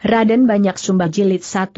Raden Banyak Sumba Jilid 1.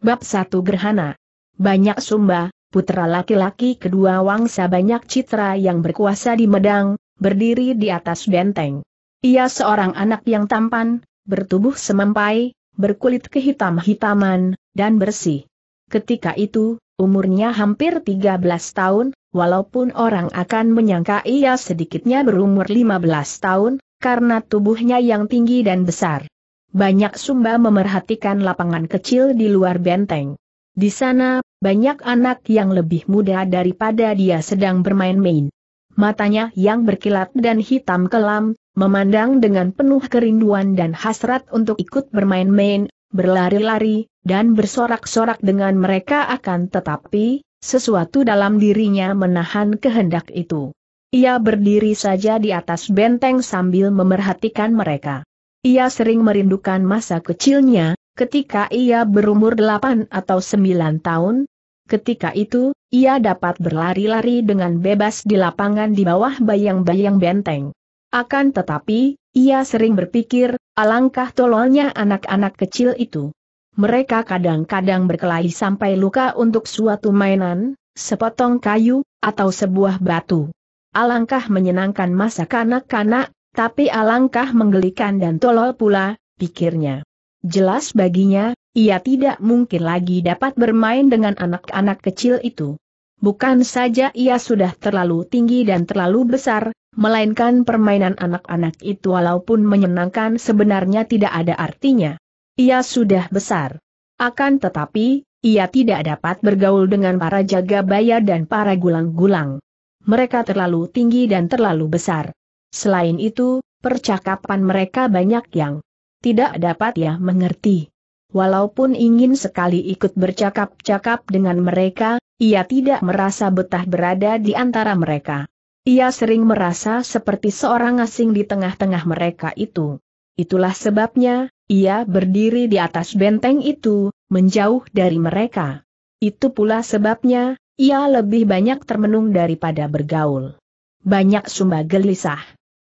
Bab 1 Gerhana. Banyak Sumba, putra laki-laki kedua wangsa Banyak Citra yang berkuasa di Medang, berdiri di atas benteng. Ia seorang anak yang tampan, bertubuh semampai, berkulit kehitam-hitaman, dan bersih. Ketika itu, umurnya hampir 13 tahun, walaupun orang akan menyangka ia sedikitnya berumur 15 tahun, karena tubuhnya yang tinggi dan besar banyak Sumba memerhatikan lapangan kecil di luar benteng. Di sana, banyak anak yang lebih muda daripada dia sedang bermain-main. Matanya yang berkilat dan hitam kelam, memandang dengan penuh kerinduan dan hasrat untuk ikut bermain-main, berlari-lari, dan bersorak-sorak dengan mereka akan tetapi, sesuatu dalam dirinya menahan kehendak itu. Ia berdiri saja di atas benteng sambil memerhatikan mereka. Ia sering merindukan masa kecilnya, ketika ia berumur 8 atau 9 tahun. Ketika itu, ia dapat berlari-lari dengan bebas di lapangan di bawah bayang-bayang benteng. Akan tetapi, ia sering berpikir, alangkah tololnya anak-anak kecil itu. Mereka kadang-kadang berkelahi sampai luka untuk suatu mainan, sepotong kayu, atau sebuah batu. Alangkah menyenangkan masa kanak-kanak, tapi alangkah menggelikan dan tolol pula, pikirnya. Jelas baginya, ia tidak mungkin lagi dapat bermain dengan anak-anak kecil itu. Bukan saja ia sudah terlalu tinggi dan terlalu besar, melainkan permainan anak-anak itu walaupun menyenangkan sebenarnya tidak ada artinya. Ia sudah besar. Akan tetapi, ia tidak dapat bergaul dengan para jaga bayar dan para gulang-gulang. Mereka terlalu tinggi dan terlalu besar. Selain itu, percakapan mereka banyak yang tidak dapat ya mengerti. Walaupun ingin sekali ikut bercakap-cakap dengan mereka, ia tidak merasa betah berada di antara mereka. Ia sering merasa seperti seorang asing di tengah-tengah mereka itu. Itulah sebabnya, ia berdiri di atas benteng itu, menjauh dari mereka. Itu pula sebabnya, ia lebih banyak termenung daripada bergaul. Banyak sumba gelisah.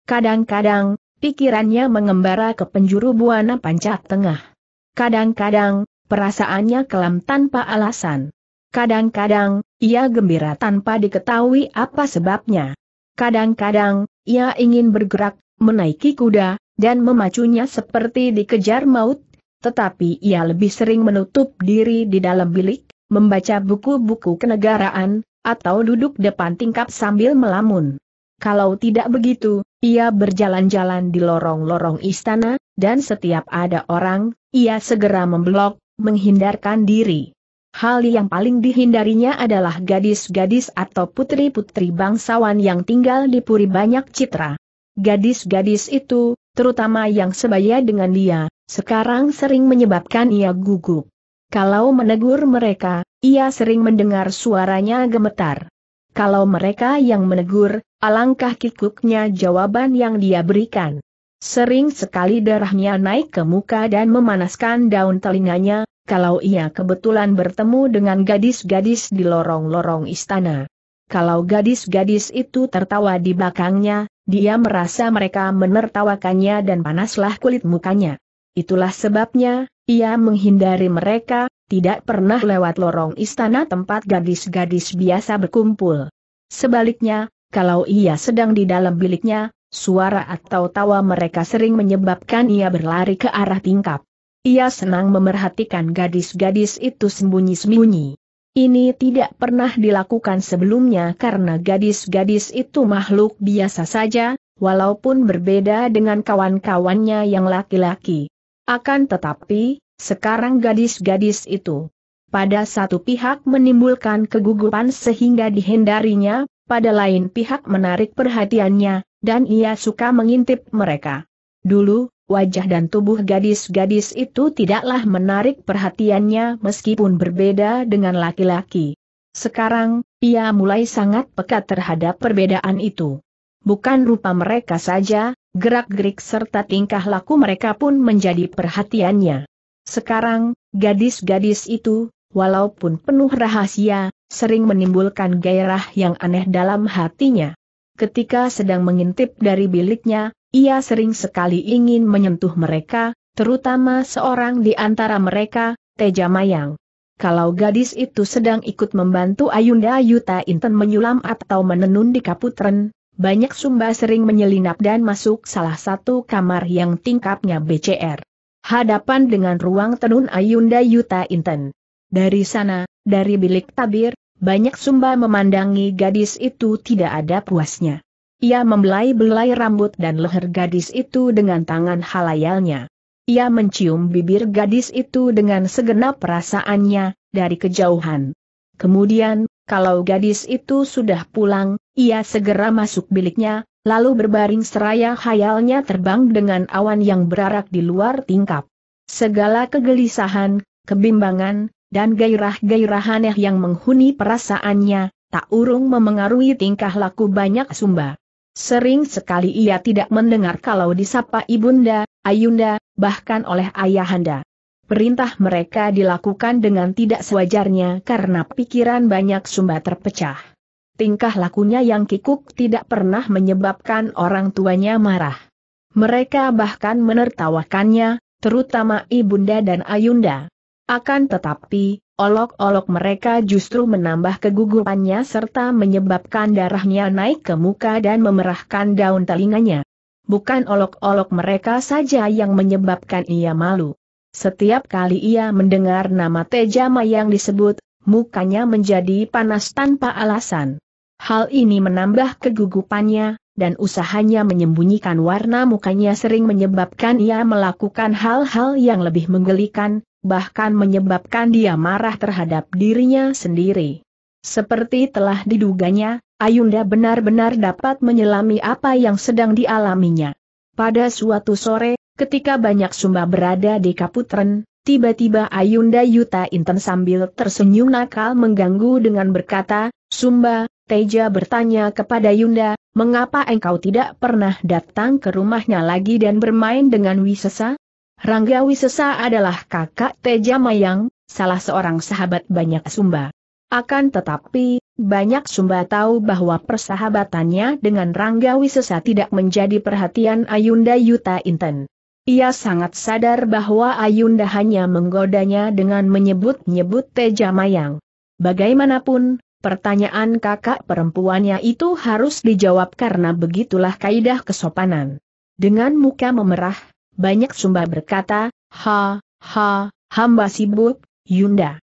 Kadang-kadang, pikirannya mengembara ke penjuru buana panca tengah. Kadang-kadang, perasaannya kelam tanpa alasan. Kadang-kadang, ia gembira tanpa diketahui apa sebabnya. Kadang-kadang, ia ingin bergerak, menaiki kuda, dan memacunya seperti dikejar maut, tetapi ia lebih sering menutup diri di dalam bilik, membaca buku-buku kenegaraan, atau duduk depan tingkap sambil melamun. Kalau tidak begitu, ia berjalan-jalan di lorong-lorong istana, dan setiap ada orang, ia segera memblok, menghindarkan diri. Hal yang paling dihindarinya adalah gadis-gadis atau putri-putri bangsawan yang tinggal di puri banyak citra. Gadis-gadis itu, terutama yang sebaya dengan dia, sekarang sering menyebabkan ia gugup. Kalau menegur mereka, ia sering mendengar suaranya gemetar. Kalau mereka yang menegur, alangkah kikuknya jawaban yang dia berikan. Sering sekali darahnya naik ke muka dan memanaskan daun telinganya, kalau ia kebetulan bertemu dengan gadis-gadis di lorong-lorong istana. Kalau gadis-gadis itu tertawa di belakangnya, dia merasa mereka menertawakannya dan panaslah kulit mukanya. Itulah sebabnya, ia menghindari mereka, tidak pernah lewat lorong istana tempat gadis-gadis biasa berkumpul. Sebaliknya, kalau ia sedang di dalam biliknya, suara atau tawa mereka sering menyebabkan ia berlari ke arah tingkap. Ia senang memerhatikan gadis-gadis itu sembunyi-sembunyi. Ini tidak pernah dilakukan sebelumnya karena gadis-gadis itu makhluk biasa saja, walaupun berbeda dengan kawan-kawannya yang laki-laki. Akan tetapi, sekarang gadis-gadis itu pada satu pihak menimbulkan kegugupan sehingga dihindarinya, pada lain pihak menarik perhatiannya, dan ia suka mengintip mereka. Dulu, wajah dan tubuh gadis-gadis itu tidaklah menarik perhatiannya meskipun berbeda dengan laki-laki. Sekarang, ia mulai sangat peka terhadap perbedaan itu. Bukan rupa mereka saja, Gerak-gerik serta tingkah laku mereka pun menjadi perhatiannya. Sekarang, gadis-gadis itu, walaupun penuh rahasia, sering menimbulkan gairah yang aneh dalam hatinya. Ketika sedang mengintip dari biliknya, ia sering sekali ingin menyentuh mereka, terutama seorang di antara mereka, Teja Mayang. Kalau gadis itu sedang ikut membantu Ayunda Yuta Inten menyulam atau menenun di Kaputren, banyak sumba sering menyelinap dan masuk salah satu kamar yang tingkapnya BCR. Hadapan dengan ruang tenun Ayunda Yuta Inten. Dari sana, dari bilik tabir, banyak sumba memandangi gadis itu tidak ada puasnya. Ia membelai-belai rambut dan leher gadis itu dengan tangan halayalnya. Ia mencium bibir gadis itu dengan segenap perasaannya, dari kejauhan. Kemudian, kalau gadis itu sudah pulang, ia segera masuk biliknya, lalu berbaring seraya hayalnya terbang dengan awan yang berarak di luar tingkap. Segala kegelisahan, kebimbangan, dan gairah-gairah aneh yang menghuni perasaannya, tak urung memengaruhi tingkah laku banyak sumba. Sering sekali ia tidak mendengar kalau disapa ibunda, ayunda, bahkan oleh ayahanda. Perintah mereka dilakukan dengan tidak sewajarnya karena pikiran banyak sumba terpecah. Tingkah lakunya yang kikuk tidak pernah menyebabkan orang tuanya marah. Mereka bahkan menertawakannya, terutama Ibunda dan Ayunda. Akan tetapi, olok-olok mereka justru menambah kegugupannya serta menyebabkan darahnya naik ke muka dan memerahkan daun telinganya. Bukan olok-olok mereka saja yang menyebabkan ia malu. Setiap kali ia mendengar nama Tejama yang disebut, mukanya menjadi panas tanpa alasan. Hal ini menambah kegugupannya, dan usahanya menyembunyikan warna mukanya sering menyebabkan ia melakukan hal-hal yang lebih menggelikan, bahkan menyebabkan dia marah terhadap dirinya sendiri. Seperti telah diduganya, Ayunda benar-benar dapat menyelami apa yang sedang dialaminya. Pada suatu sore, Ketika banyak sumba berada di Kaputren, tiba-tiba Ayunda Yuta Inten sambil tersenyum nakal mengganggu dengan berkata, Sumba, Teja bertanya kepada Yunda, mengapa engkau tidak pernah datang ke rumahnya lagi dan bermain dengan Wisesa? Rangga Wisesa adalah kakak Teja Mayang, salah seorang sahabat banyak Sumba. Akan tetapi, banyak Sumba tahu bahwa persahabatannya dengan Rangga Wisesa tidak menjadi perhatian Ayunda Yuta Inten. Ia sangat sadar bahwa Ayunda hanya menggodanya dengan menyebut-nyebut Teja Mayang. Bagaimanapun, pertanyaan kakak perempuannya itu harus dijawab karena begitulah kaidah kesopanan. Dengan muka memerah, banyak sumba berkata, ha, ha, hamba sibuk, Yunda.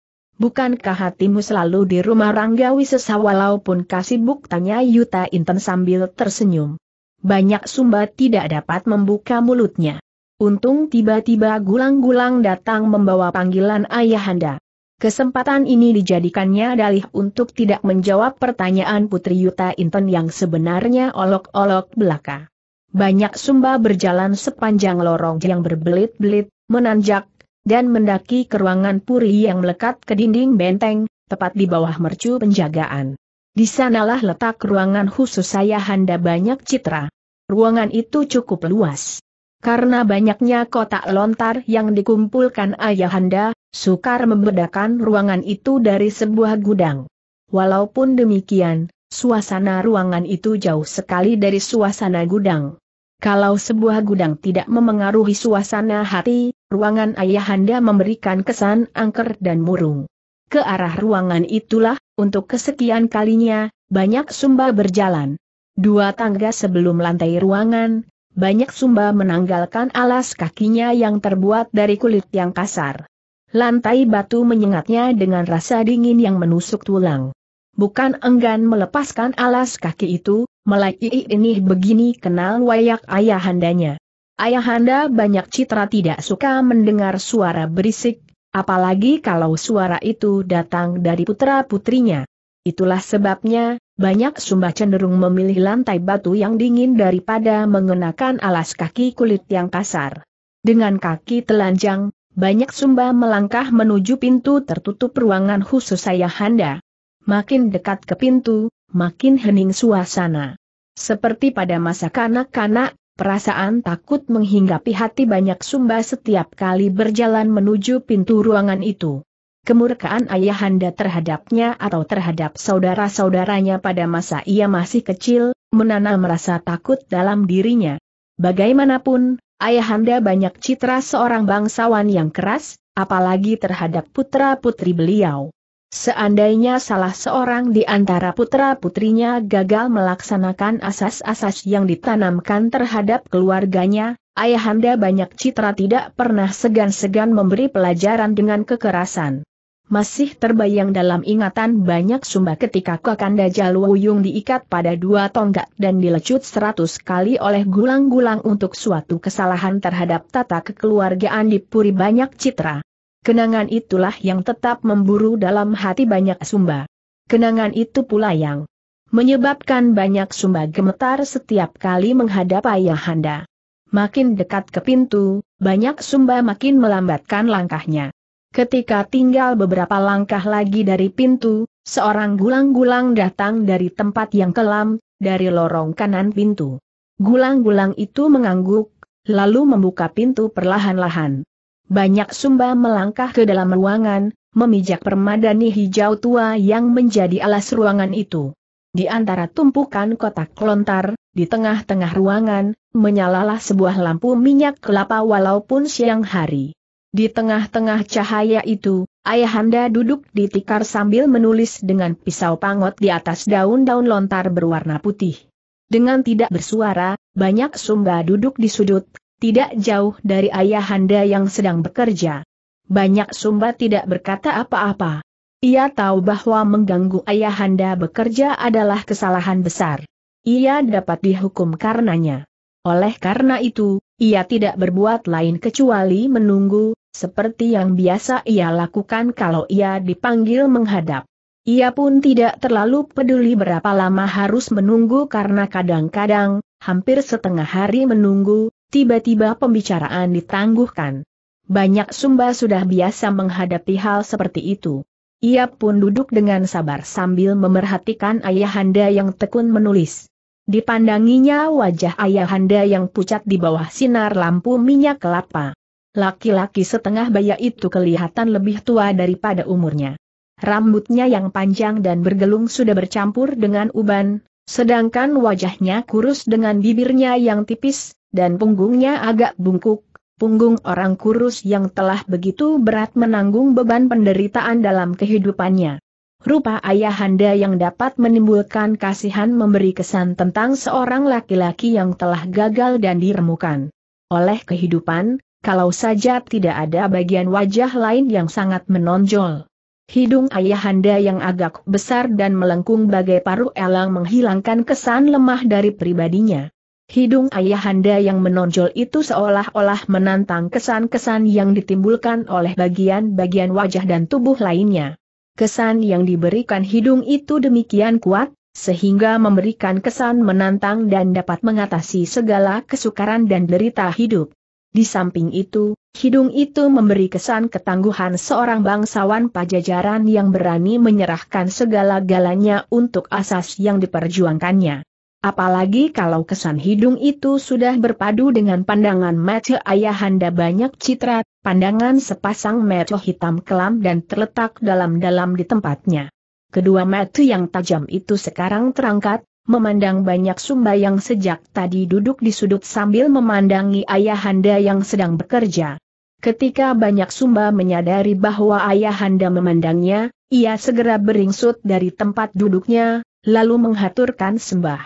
Bukankah hatimu selalu di rumah Ranggawi sesa walaupun kasibuk tanya Yuta Inten sambil tersenyum. Banyak sumba tidak dapat membuka mulutnya. Untung tiba-tiba gulang-gulang datang membawa panggilan ayahanda. Kesempatan ini dijadikannya dalih untuk tidak menjawab pertanyaan Putri Yuta Inten yang sebenarnya olok-olok belaka. Banyak sumba berjalan sepanjang lorong yang berbelit-belit, menanjak, dan mendaki ke ruangan puri yang melekat ke dinding benteng, tepat di bawah mercu penjagaan. Di sanalah letak ruangan khusus saya handa banyak citra. Ruangan itu cukup luas. Karena banyaknya kotak lontar yang dikumpulkan ayahanda, sukar membedakan ruangan itu dari sebuah gudang. Walaupun demikian, suasana ruangan itu jauh sekali dari suasana gudang. Kalau sebuah gudang tidak memengaruhi suasana hati, ruangan ayahanda memberikan kesan angker dan murung. Ke arah ruangan itulah, untuk kesekian kalinya, banyak sumba berjalan. Dua tangga sebelum lantai ruangan, banyak sumba menanggalkan alas kakinya yang terbuat dari kulit yang kasar. Lantai batu menyengatnya dengan rasa dingin yang menusuk tulang. Bukan enggan melepaskan alas kaki itu, Melai ini begini kenal wayak ayahandanya. Ayahanda banyak citra tidak suka mendengar suara berisik, apalagi kalau suara itu datang dari putra-putrinya. Itulah sebabnya, banyak sumba cenderung memilih lantai batu yang dingin daripada mengenakan alas kaki kulit yang kasar. Dengan kaki telanjang, banyak sumba melangkah menuju pintu tertutup ruangan khusus saya Handa. Makin dekat ke pintu, makin hening suasana. Seperti pada masa kanak-kanak, perasaan takut menghinggapi hati banyak sumba setiap kali berjalan menuju pintu ruangan itu kemurkaan ayahanda terhadapnya atau terhadap saudara-saudaranya pada masa ia masih kecil, menanam rasa takut dalam dirinya. Bagaimanapun, ayahanda banyak citra seorang bangsawan yang keras, apalagi terhadap putra-putri beliau. Seandainya salah seorang di antara putra-putrinya gagal melaksanakan asas-asas yang ditanamkan terhadap keluarganya, ayahanda banyak citra tidak pernah segan-segan memberi pelajaran dengan kekerasan masih terbayang dalam ingatan banyak sumba ketika Kakanda Jalu diikat pada dua tonggak dan dilecut seratus kali oleh gulang-gulang untuk suatu kesalahan terhadap tata kekeluargaan di Puri banyak citra. Kenangan itulah yang tetap memburu dalam hati banyak sumba. Kenangan itu pula yang menyebabkan banyak sumba gemetar setiap kali menghadap ayahanda. Makin dekat ke pintu, banyak sumba makin melambatkan langkahnya. Ketika tinggal beberapa langkah lagi dari pintu, seorang gulang-gulang datang dari tempat yang kelam, dari lorong kanan pintu. Gulang-gulang itu mengangguk, lalu membuka pintu perlahan-lahan. Banyak sumba melangkah ke dalam ruangan, memijak permadani hijau tua yang menjadi alas ruangan itu. Di antara tumpukan kotak lontar, di tengah-tengah ruangan, menyalalah sebuah lampu minyak kelapa walaupun siang hari. Di tengah-tengah cahaya itu, Ayahanda duduk di tikar sambil menulis dengan pisau pangot di atas daun-daun lontar berwarna putih. Dengan tidak bersuara, banyak sumba duduk di sudut, tidak jauh dari Ayahanda yang sedang bekerja. Banyak sumba tidak berkata apa-apa. Ia tahu bahwa mengganggu Ayahanda bekerja adalah kesalahan besar. Ia dapat dihukum karenanya. Oleh karena itu, ia tidak berbuat lain kecuali menunggu, seperti yang biasa ia lakukan kalau ia dipanggil menghadap. Ia pun tidak terlalu peduli berapa lama harus menunggu karena kadang-kadang, hampir setengah hari menunggu, tiba-tiba pembicaraan ditangguhkan. Banyak Sumba sudah biasa menghadapi hal seperti itu. Ia pun duduk dengan sabar sambil memerhatikan ayahanda yang tekun menulis. Dipandanginya wajah ayahanda yang pucat di bawah sinar lampu minyak kelapa. Laki-laki setengah baya itu kelihatan lebih tua daripada umurnya. Rambutnya yang panjang dan bergelung sudah bercampur dengan uban, sedangkan wajahnya kurus dengan bibirnya yang tipis, dan punggungnya agak bungkuk. Punggung orang kurus yang telah begitu berat menanggung beban penderitaan dalam kehidupannya. Rupa ayah ayahanda yang dapat menimbulkan kasihan memberi kesan tentang seorang laki-laki yang telah gagal dan diremukan oleh kehidupan, kalau saja tidak ada bagian wajah lain yang sangat menonjol. Hidung ayahanda yang agak besar dan melengkung bagai paru elang menghilangkan kesan lemah dari pribadinya. Hidung ayahanda yang menonjol itu seolah-olah menantang kesan-kesan yang ditimbulkan oleh bagian-bagian wajah dan tubuh lainnya. Kesan yang diberikan hidung itu demikian kuat, sehingga memberikan kesan menantang dan dapat mengatasi segala kesukaran dan derita hidup. Di samping itu, hidung itu memberi kesan ketangguhan seorang bangsawan pajajaran yang berani menyerahkan segala-galanya untuk asas yang diperjuangkannya. Apalagi kalau kesan hidung itu sudah berpadu dengan pandangan mata ayahanda banyak citra, pandangan sepasang mata hitam kelam dan terletak dalam-dalam di tempatnya. Kedua mata yang tajam itu sekarang terangkat, memandang banyak sumba yang sejak tadi duduk di sudut sambil memandangi ayahanda yang sedang bekerja. Ketika banyak sumba menyadari bahwa ayahanda memandangnya, ia segera beringsut dari tempat duduknya, lalu menghaturkan sembah.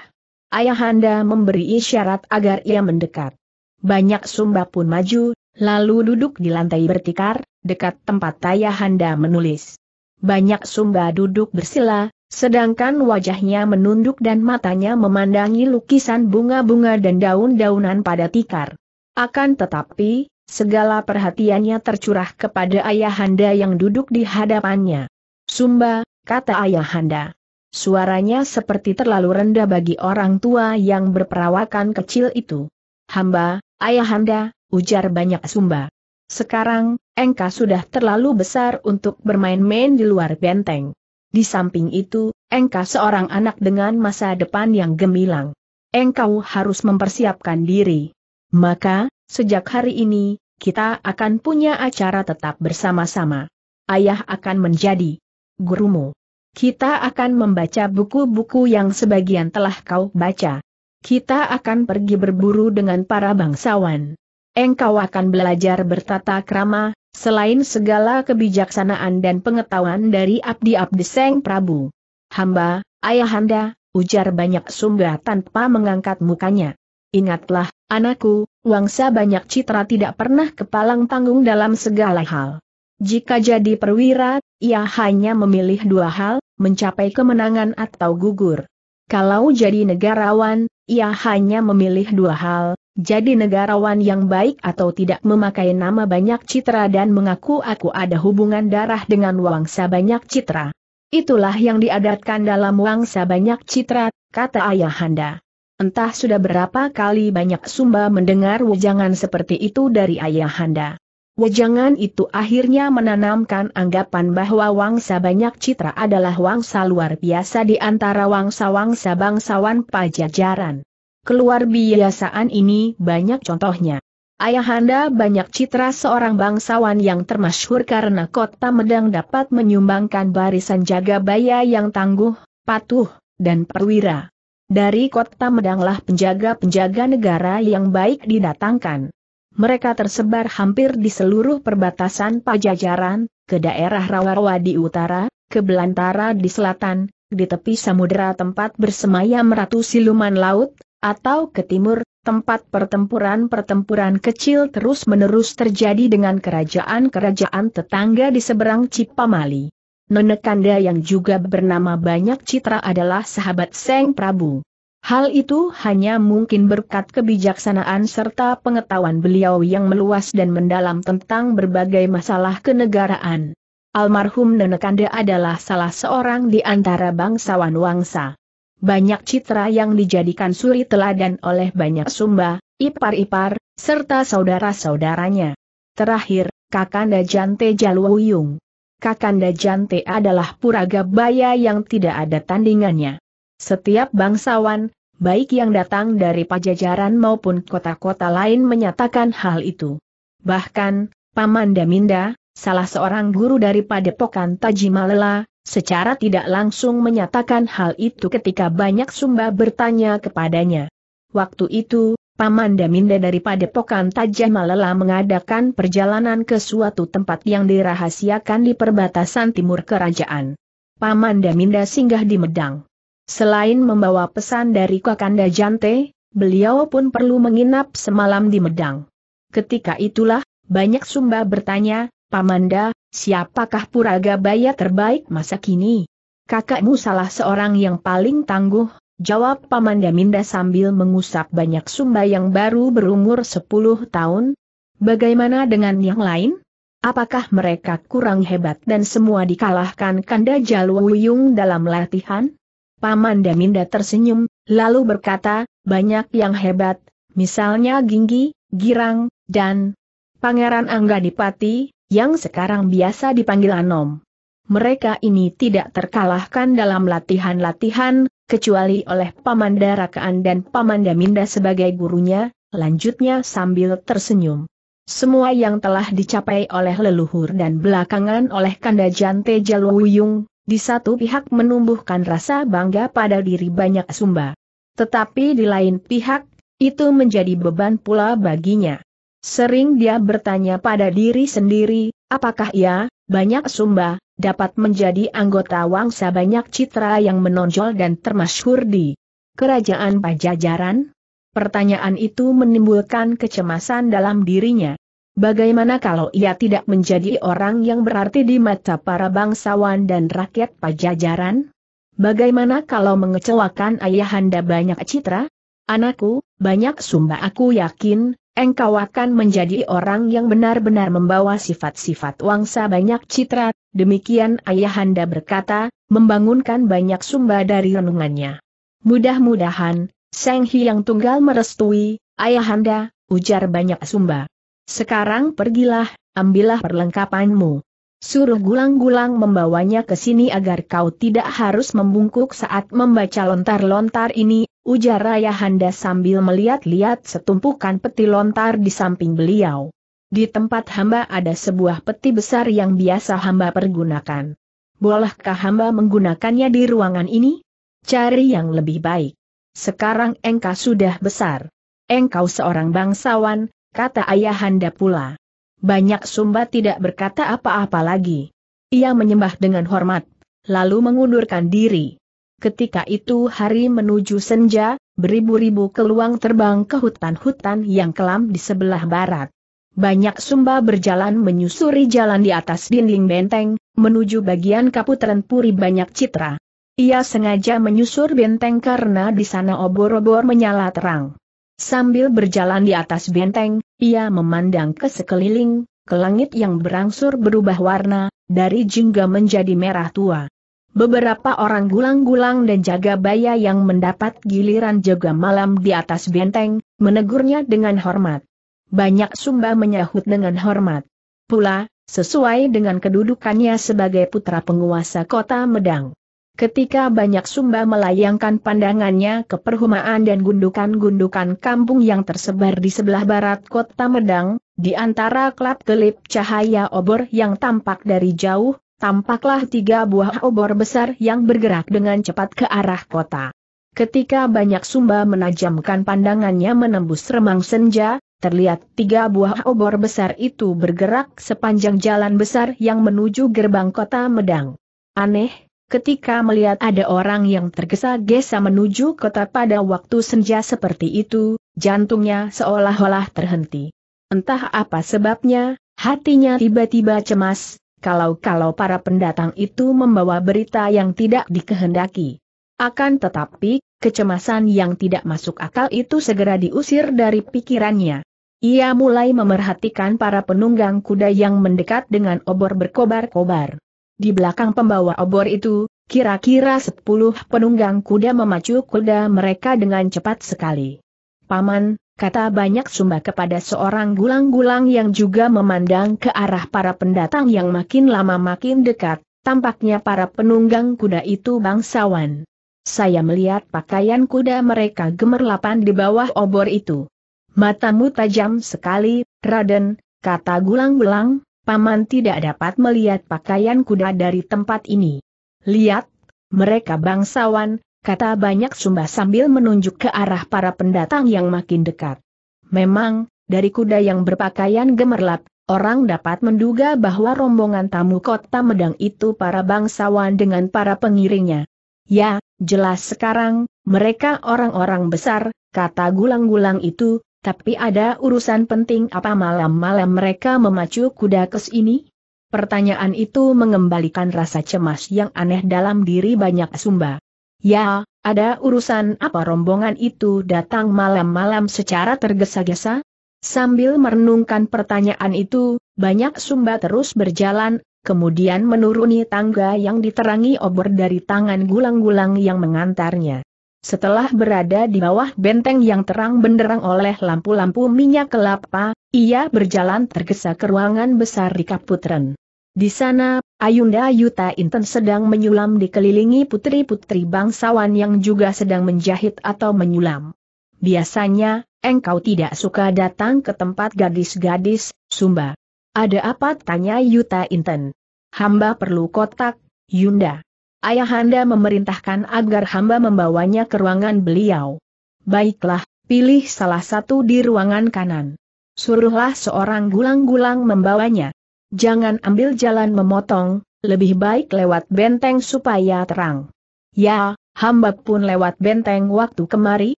Ayahanda memberi isyarat agar ia mendekat. Banyak sumba pun maju, lalu duduk di lantai bertikar, dekat tempat ayahanda menulis. Banyak sumba duduk bersila, Sedangkan wajahnya menunduk dan matanya memandangi lukisan bunga-bunga dan daun-daunan pada tikar. Akan tetapi, segala perhatiannya tercurah kepada ayahanda yang duduk di hadapannya. Sumba, kata ayahanda. Suaranya seperti terlalu rendah bagi orang tua yang berperawakan kecil itu. Hamba, ayahanda, ujar banyak Sumba. Sekarang, engkau sudah terlalu besar untuk bermain-main di luar benteng. Di samping itu, engkau seorang anak dengan masa depan yang gemilang. Engkau harus mempersiapkan diri. Maka, sejak hari ini, kita akan punya acara tetap bersama-sama. Ayah akan menjadi gurumu. Kita akan membaca buku-buku yang sebagian telah kau baca. Kita akan pergi berburu dengan para bangsawan. Engkau akan belajar bertata krama, selain segala kebijaksanaan dan pengetahuan dari Abdi Abdi Seng Prabu. Hamba, ayahanda, ujar banyak sumba tanpa mengangkat mukanya. Ingatlah, anakku, wangsa banyak citra tidak pernah kepalang tanggung dalam segala hal. Jika jadi perwira, ia hanya memilih dua hal, mencapai kemenangan atau gugur. Kalau jadi negarawan, ia hanya memilih dua hal, jadi negarawan yang baik atau tidak memakai nama banyak citra dan mengaku aku ada hubungan darah dengan wangsa banyak citra. Itulah yang diadatkan dalam wangsa banyak citra, kata ayahanda. Entah sudah berapa kali banyak Sumba mendengar wejangan seperti itu dari ayahanda. Wejangan itu akhirnya menanamkan anggapan bahwa wangsa banyak citra adalah wangsa luar biasa di antara wangsa-wangsa bangsawan pajajaran. Keluar biasaan ini banyak contohnya. Ayahanda banyak citra seorang bangsawan yang termasyhur karena kota Medang dapat menyumbangkan barisan jaga baya yang tangguh, patuh, dan perwira. Dari kota Medanglah penjaga-penjaga negara yang baik didatangkan. Mereka tersebar hampir di seluruh perbatasan pajajaran, ke daerah Rawa-Rawa di utara, ke Belantara di selatan, di tepi samudera tempat bersemayam ratu siluman laut, atau ke timur, tempat pertempuran-pertempuran kecil terus-menerus terjadi dengan kerajaan-kerajaan tetangga di seberang Cipamali. Nenekanda yang juga bernama banyak Citra adalah sahabat Seng Prabu. Hal itu hanya mungkin berkat kebijaksanaan serta pengetahuan beliau yang meluas dan mendalam tentang berbagai masalah kenegaraan. Almarhum Nenekanda adalah salah seorang di antara bangsawan wangsa. Banyak citra yang dijadikan suri teladan oleh banyak sumba, ipar-ipar, serta saudara-saudaranya. Terakhir, Kakanda Jante Jaluwuyung. Kakanda Jante adalah puraga baya yang tidak ada tandingannya. Setiap bangsawan, baik yang datang dari pajajaran maupun kota-kota lain menyatakan hal itu. Bahkan, Paman Daminda, salah seorang guru dari Padepokan Tajimalela, secara tidak langsung menyatakan hal itu ketika banyak sumba bertanya kepadanya. Waktu itu, Paman Daminda daripada Pokan Tajah Malela mengadakan perjalanan ke suatu tempat yang dirahasiakan di perbatasan timur kerajaan. Paman Daminda singgah di Medang. Selain membawa pesan dari Kakanda Jante, beliau pun perlu menginap semalam di Medang. Ketika itulah, banyak sumba bertanya, Pamanda, siapakah Puraga Baya terbaik masa kini? Kakakmu salah seorang yang paling tangguh, jawab Pamanda Minda sambil mengusap banyak sumba yang baru berumur 10 tahun. Bagaimana dengan yang lain? Apakah mereka kurang hebat dan semua dikalahkan Kanda Jalwuyung dalam latihan? Pamanda Minda tersenyum, lalu berkata, banyak yang hebat, misalnya Ginggi, Girang, dan Pangeran Anggadipati, yang sekarang biasa dipanggil Anom. Mereka ini tidak terkalahkan dalam latihan-latihan, kecuali oleh Paman Darakaan dan Paman Daminda sebagai gurunya, lanjutnya sambil tersenyum. Semua yang telah dicapai oleh leluhur dan belakangan oleh Kanda Jante Jaluyung, di satu pihak menumbuhkan rasa bangga pada diri banyak sumba. Tetapi di lain pihak, itu menjadi beban pula baginya. Sering dia bertanya pada diri sendiri, apakah ia, banyak sumba, dapat menjadi anggota wangsa banyak citra yang menonjol dan termasyhur di kerajaan pajajaran? Pertanyaan itu menimbulkan kecemasan dalam dirinya. Bagaimana kalau ia tidak menjadi orang yang berarti di mata para bangsawan dan rakyat pajajaran? Bagaimana kalau mengecewakan ayahanda banyak citra? Anakku, banyak sumba aku yakin, engkau akan menjadi orang yang benar-benar membawa sifat-sifat wangsa banyak citra, demikian ayahanda berkata, membangunkan banyak sumba dari renungannya. Mudah-mudahan, Seng Hyang Tunggal merestui, ayahanda, ujar banyak sumba. Sekarang pergilah, ambillah perlengkapanmu. Suruh gulang-gulang membawanya ke sini agar kau tidak harus membungkuk saat membaca lontar-lontar ini, ujar Raya Handa sambil melihat-lihat setumpukan peti lontar di samping beliau. Di tempat hamba ada sebuah peti besar yang biasa hamba pergunakan. Bolehkah hamba menggunakannya di ruangan ini? Cari yang lebih baik. Sekarang engkau sudah besar. Engkau seorang bangsawan, kata ayahanda pula. Banyak Sumba tidak berkata apa-apa lagi. Ia menyembah dengan hormat, lalu mengundurkan diri. Ketika itu hari menuju senja, beribu-ribu keluang terbang ke hutan-hutan yang kelam di sebelah barat. Banyak Sumba berjalan menyusuri jalan di atas dinding benteng, menuju bagian kaputren Puri Banyak Citra. Ia sengaja menyusur benteng karena di sana obor-obor menyala terang. Sambil berjalan di atas benteng, ia memandang ke sekeliling, ke langit yang berangsur berubah warna, dari jingga menjadi merah tua. Beberapa orang gulang-gulang dan jaga baya yang mendapat giliran jaga malam di atas benteng, menegurnya dengan hormat. Banyak sumba menyahut dengan hormat. Pula, sesuai dengan kedudukannya sebagai putra penguasa kota Medang. Ketika banyak sumba melayangkan pandangannya ke perhumaan dan gundukan-gundukan kampung yang tersebar di sebelah barat kota Medang, di antara kelap-kelip cahaya obor yang tampak dari jauh, tampaklah tiga buah obor besar yang bergerak dengan cepat ke arah kota. Ketika banyak sumba menajamkan pandangannya menembus remang senja, terlihat tiga buah obor besar itu bergerak sepanjang jalan besar yang menuju gerbang kota Medang. Aneh, Ketika melihat ada orang yang tergesa-gesa menuju kota pada waktu senja seperti itu, jantungnya seolah-olah terhenti. Entah apa sebabnya, hatinya tiba-tiba cemas, kalau-kalau para pendatang itu membawa berita yang tidak dikehendaki. Akan tetapi, kecemasan yang tidak masuk akal itu segera diusir dari pikirannya. Ia mulai memerhatikan para penunggang kuda yang mendekat dengan obor berkobar-kobar. Di belakang pembawa obor itu, kira-kira sepuluh penunggang kuda memacu kuda mereka dengan cepat sekali. Paman, kata banyak sumba kepada seorang gulang-gulang yang juga memandang ke arah para pendatang yang makin lama makin dekat, tampaknya para penunggang kuda itu bangsawan. Saya melihat pakaian kuda mereka gemerlapan di bawah obor itu. Matamu tajam sekali, Raden, kata gulang-gulang, Paman tidak dapat melihat pakaian kuda dari tempat ini. Lihat, mereka bangsawan, kata banyak sumba sambil menunjuk ke arah para pendatang yang makin dekat. Memang, dari kuda yang berpakaian gemerlap, Orang dapat menduga bahwa rombongan tamu kota Medang itu para bangsawan dengan para pengiringnya. Ya, jelas sekarang, mereka orang-orang besar, kata gulang-gulang itu, tapi ada urusan penting apa malam-malam mereka memacu kuda ke sini? Pertanyaan itu mengembalikan rasa cemas yang aneh dalam diri banyak sumba. Ya, ada urusan apa rombongan itu datang malam-malam secara tergesa-gesa? Sambil merenungkan pertanyaan itu, banyak sumba terus berjalan, kemudian menuruni tangga yang diterangi obor dari tangan gulang-gulang yang mengantarnya. Setelah berada di bawah benteng yang terang benderang oleh lampu-lampu minyak kelapa, ia berjalan tergesa ke ruangan besar di kaputren. Di sana, Ayunda Yuta Inten sedang menyulam dikelilingi putri-putri bangsawan yang juga sedang menjahit atau menyulam. Biasanya, engkau tidak suka datang ke tempat gadis-gadis, Sumba. Ada apa tanya Yuta Inten? Hamba perlu kotak, Yunda. Ayahanda memerintahkan agar hamba membawanya ke ruangan beliau. Baiklah, pilih salah satu di ruangan kanan. Suruhlah seorang gulang-gulang membawanya. Jangan ambil jalan memotong, lebih baik lewat benteng supaya terang. Ya, hamba pun lewat benteng waktu kemari,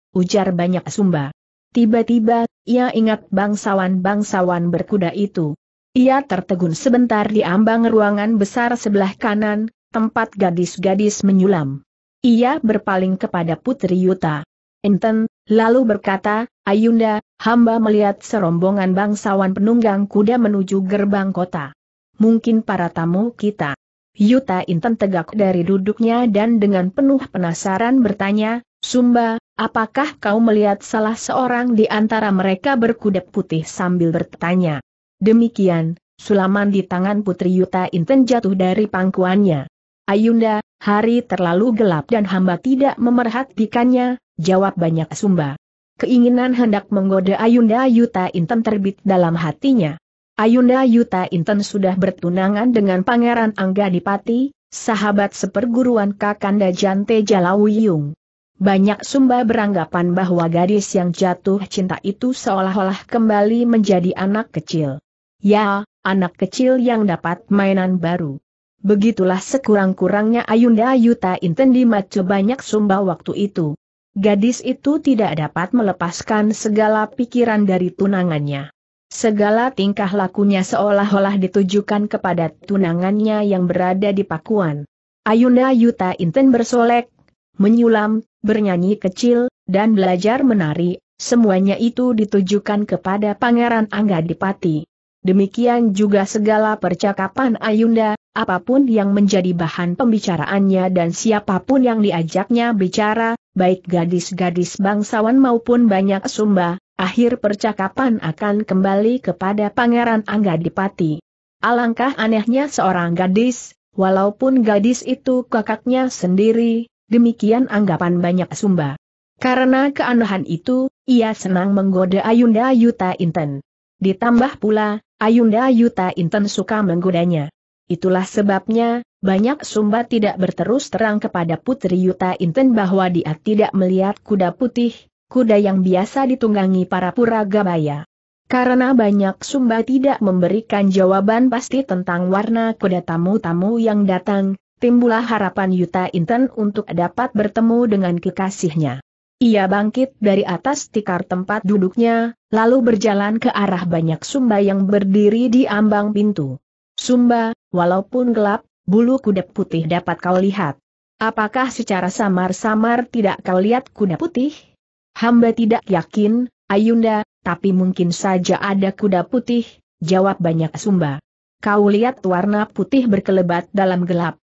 ujar banyak sumba. Tiba-tiba, ia ingat bangsawan-bangsawan berkuda itu. Ia tertegun sebentar di ambang ruangan besar sebelah kanan, tempat gadis-gadis menyulam. Ia berpaling kepada Putri Yuta. Enten, lalu berkata, Ayunda, hamba melihat serombongan bangsawan penunggang kuda menuju gerbang kota. Mungkin para tamu kita. Yuta Inten tegak dari duduknya dan dengan penuh penasaran bertanya, Sumba, apakah kau melihat salah seorang di antara mereka berkuda putih sambil bertanya. Demikian, sulaman di tangan Putri Yuta Inten jatuh dari pangkuannya. Ayunda, hari terlalu gelap dan hamba tidak memerhatikannya, jawab banyak sumba. Keinginan hendak menggoda Ayunda Yuta Inten terbit dalam hatinya. Ayunda Yuta Inten sudah bertunangan dengan Pangeran Angga Dipati, sahabat seperguruan Kakanda Jante Jalawiyung. Banyak sumba beranggapan bahwa gadis yang jatuh cinta itu seolah-olah kembali menjadi anak kecil. Ya, anak kecil yang dapat mainan baru. Begitulah sekurang-kurangnya Ayunda Ayuta Intendi maco banyak sumba waktu itu. Gadis itu tidak dapat melepaskan segala pikiran dari tunangannya. Segala tingkah lakunya seolah-olah ditujukan kepada tunangannya yang berada di Pakuan. Ayunda Ayuta Inten bersolek, menyulam, bernyanyi kecil, dan belajar menari, semuanya itu ditujukan kepada Pangeran Angga Dipati Demikian juga segala percakapan Ayunda, apapun yang menjadi bahan pembicaraannya dan siapapun yang diajaknya bicara, baik gadis-gadis bangsawan maupun banyak sumba, akhir percakapan akan kembali kepada Pangeran Anggadipati. Alangkah anehnya seorang gadis, walaupun gadis itu kakaknya sendiri, demikian anggapan banyak sumba. Karena keanehan itu, ia senang menggoda Ayunda Yuta Inten. Ditambah pula, Ayunda Yuta Inten suka menggodanya. Itulah sebabnya, banyak sumba tidak berterus terang kepada Putri Yuta Inten bahwa dia tidak melihat kuda putih, kuda yang biasa ditunggangi para puragabaya. Karena banyak sumba tidak memberikan jawaban pasti tentang warna kuda tamu-tamu yang datang, timbullah harapan Yuta Inten untuk dapat bertemu dengan kekasihnya. Ia bangkit dari atas tikar tempat duduknya, lalu berjalan ke arah banyak sumba yang berdiri di ambang pintu. Sumba, Walaupun gelap, bulu kuda putih dapat kau lihat. Apakah secara samar-samar tidak kau lihat kuda putih? Hamba tidak yakin, Ayunda, tapi mungkin saja ada kuda putih, jawab banyak sumba. Kau lihat warna putih berkelebat dalam gelap.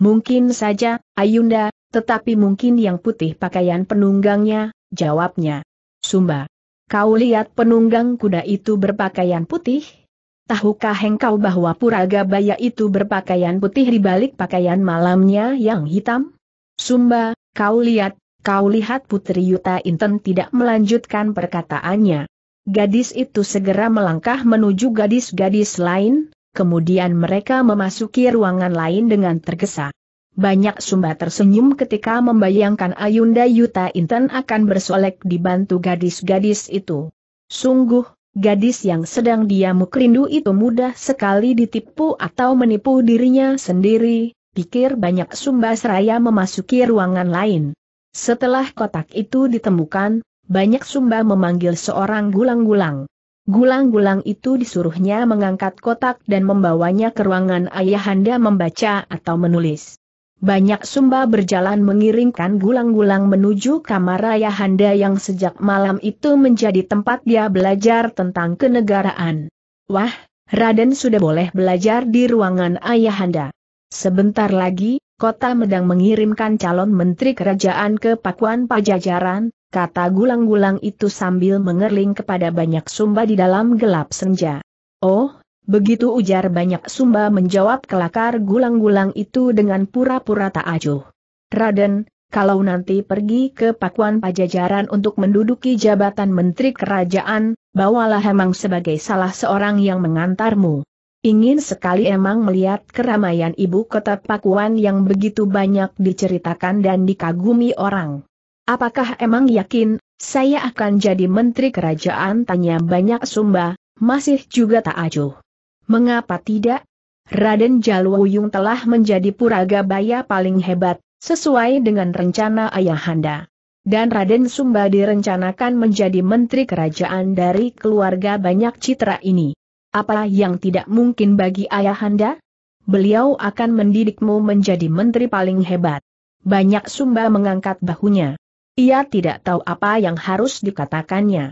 Mungkin saja, Ayunda, tetapi mungkin yang putih pakaian penunggangnya, jawabnya. Sumba. Kau lihat penunggang kuda itu berpakaian putih? Tahukah engkau bahwa Puraga Baya itu berpakaian putih di balik pakaian malamnya yang hitam? Sumba, kau lihat, kau lihat Putri Yuta Inten tidak melanjutkan perkataannya. Gadis itu segera melangkah menuju gadis-gadis lain, kemudian mereka memasuki ruangan lain dengan tergesa. Banyak Sumba tersenyum ketika membayangkan Ayunda Yuta Inten akan bersolek dibantu gadis-gadis itu. Sungguh, Gadis yang sedang dia rindu itu mudah sekali ditipu atau menipu dirinya sendiri, pikir banyak sumba seraya memasuki ruangan lain. Setelah kotak itu ditemukan, banyak sumba memanggil seorang gulang-gulang. Gulang-gulang itu disuruhnya mengangkat kotak dan membawanya ke ruangan ayahanda membaca atau menulis. Banyak sumba berjalan mengiringkan gulang-gulang menuju kamar Raya Handa yang sejak malam itu menjadi tempat dia belajar tentang kenegaraan. Wah, Raden sudah boleh belajar di ruangan Ayahanda. Sebentar lagi, kota Medang mengirimkan calon menteri kerajaan ke Pakuan Pajajaran, kata gulang-gulang itu sambil mengerling kepada banyak sumba di dalam gelap senja. Oh, Begitu ujar banyak Sumba menjawab kelakar gulang-gulang itu dengan pura-pura tak acuh. Raden, kalau nanti pergi ke Pakuan Pajajaran untuk menduduki jabatan Menteri Kerajaan, bawalah Emang sebagai salah seorang yang mengantarmu. Ingin sekali emang melihat keramaian ibu kota Pakuan yang begitu banyak diceritakan dan dikagumi orang. Apakah emang yakin, saya akan jadi Menteri Kerajaan? Tanya banyak Sumba, masih juga tak acuh. Mengapa tidak? Raden Jalwuyung telah menjadi puraga baya paling hebat, sesuai dengan rencana ayahanda. Dan Raden Sumba direncanakan menjadi menteri kerajaan dari keluarga banyak citra ini. Apa yang tidak mungkin bagi ayahanda? Beliau akan mendidikmu menjadi menteri paling hebat. Banyak Sumba mengangkat bahunya. Ia tidak tahu apa yang harus dikatakannya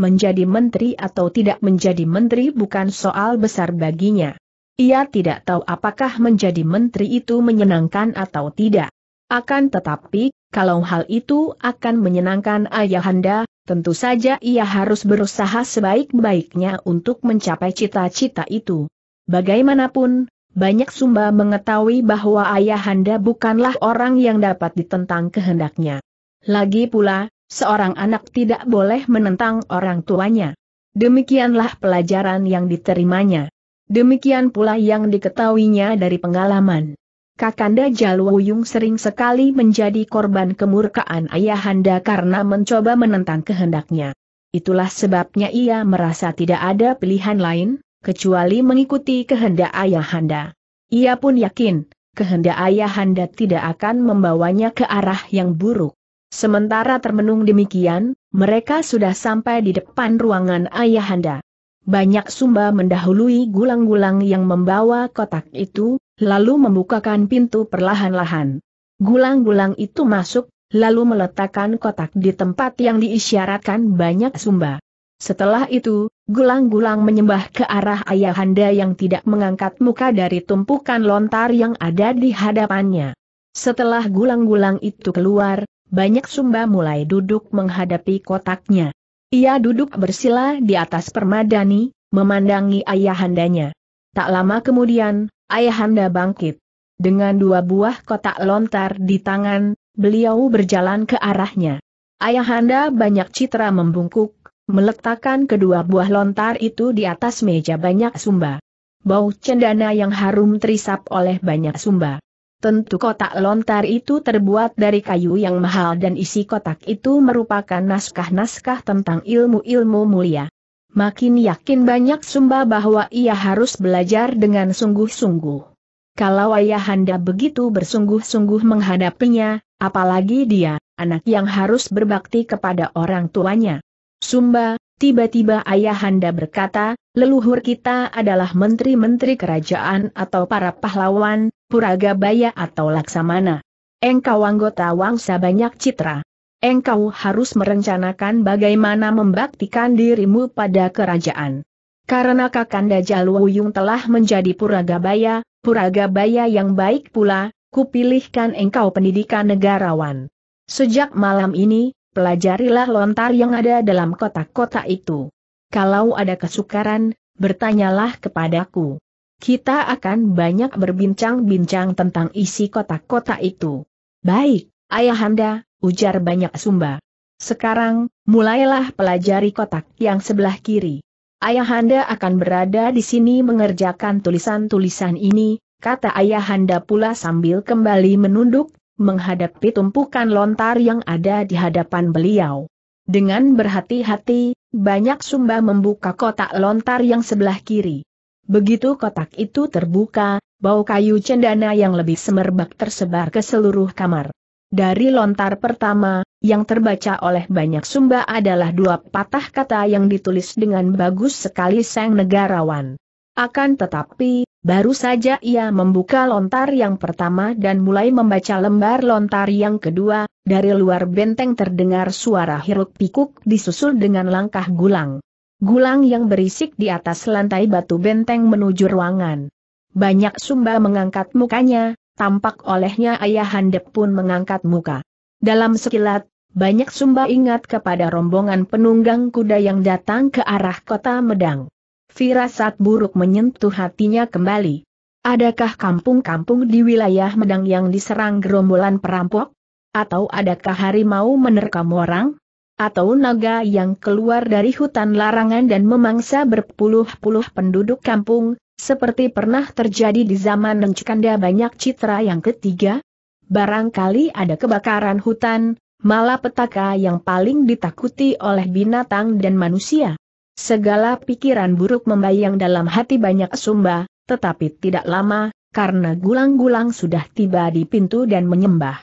menjadi menteri atau tidak menjadi menteri bukan soal besar baginya. Ia tidak tahu apakah menjadi menteri itu menyenangkan atau tidak. Akan tetapi, kalau hal itu akan menyenangkan ayahanda, tentu saja ia harus berusaha sebaik-baiknya untuk mencapai cita-cita itu. Bagaimanapun, banyak sumba mengetahui bahwa ayahanda bukanlah orang yang dapat ditentang kehendaknya. Lagi pula, Seorang anak tidak boleh menentang orang tuanya. Demikianlah pelajaran yang diterimanya. Demikian pula yang diketahuinya dari pengalaman. Kakanda Jalwuyung sering sekali menjadi korban kemurkaan ayahanda karena mencoba menentang kehendaknya. Itulah sebabnya ia merasa tidak ada pilihan lain, kecuali mengikuti kehendak ayahanda. Ia pun yakin, kehendak ayahanda tidak akan membawanya ke arah yang buruk. Sementara termenung demikian, mereka sudah sampai di depan ruangan ayahanda. Banyak sumba mendahului gulang-gulang yang membawa kotak itu, lalu membukakan pintu perlahan-lahan. Gulang-gulang itu masuk, lalu meletakkan kotak di tempat yang diisyaratkan banyak sumba. Setelah itu, gulang-gulang menyembah ke arah ayahanda yang tidak mengangkat muka dari tumpukan lontar yang ada di hadapannya. Setelah gulang-gulang itu keluar, banyak sumba mulai duduk menghadapi kotaknya. Ia duduk bersila di atas permadani, memandangi ayahandanya. Tak lama kemudian, ayahanda bangkit. Dengan dua buah kotak lontar di tangan, beliau berjalan ke arahnya. Ayahanda banyak citra membungkuk, meletakkan kedua buah lontar itu di atas meja banyak sumba. Bau cendana yang harum terisap oleh banyak sumba. Tentu kotak lontar itu terbuat dari kayu yang mahal dan isi kotak itu merupakan naskah-naskah tentang ilmu-ilmu mulia. Makin yakin banyak Sumba bahwa ia harus belajar dengan sungguh-sungguh. Kalau ayahanda begitu bersungguh-sungguh menghadapinya, apalagi dia, anak yang harus berbakti kepada orang tuanya. Sumba, Tiba-tiba Ayahanda berkata, leluhur kita adalah menteri-menteri kerajaan atau para pahlawan, puraga puragabaya atau laksamana. Engkau anggota wangsa banyak citra. Engkau harus merencanakan bagaimana membaktikan dirimu pada kerajaan. Karena Kakanda Jaluwuyung telah menjadi puraga puraga puragabaya yang baik pula, kupilihkan engkau pendidikan negarawan. Sejak malam ini, pelajarilah lontar yang ada dalam kotak-kotak itu. Kalau ada kesukaran, bertanyalah kepadaku. Kita akan banyak berbincang-bincang tentang isi kotak-kotak itu. Baik, Ayahanda, ujar banyak sumba. Sekarang, mulailah pelajari kotak yang sebelah kiri. Ayahanda akan berada di sini mengerjakan tulisan-tulisan ini, kata ayahanda pula sambil kembali menunduk menghadapi tumpukan lontar yang ada di hadapan beliau. Dengan berhati-hati, banyak sumba membuka kotak lontar yang sebelah kiri. Begitu kotak itu terbuka, bau kayu cendana yang lebih semerbak tersebar ke seluruh kamar. Dari lontar pertama, yang terbaca oleh banyak sumba adalah dua patah kata yang ditulis dengan bagus sekali sang negarawan. Akan tetapi, Baru saja ia membuka lontar yang pertama dan mulai membaca lembar lontar yang kedua, dari luar benteng terdengar suara hiruk pikuk disusul dengan langkah gulang. Gulang yang berisik di atas lantai batu benteng menuju ruangan. Banyak sumba mengangkat mukanya, tampak olehnya ayah handep pun mengangkat muka. Dalam sekilat, banyak sumba ingat kepada rombongan penunggang kuda yang datang ke arah kota Medang firasat buruk menyentuh hatinya kembali. Adakah kampung-kampung di wilayah Medang yang diserang gerombolan perampok? Atau adakah harimau menerkam orang? Atau naga yang keluar dari hutan larangan dan memangsa berpuluh-puluh penduduk kampung, seperti pernah terjadi di zaman Nencekanda banyak citra yang ketiga? Barangkali ada kebakaran hutan, malah petaka yang paling ditakuti oleh binatang dan manusia. Segala pikiran buruk membayang dalam hati banyak sumba, tetapi tidak lama, karena gulang-gulang sudah tiba di pintu dan menyembah.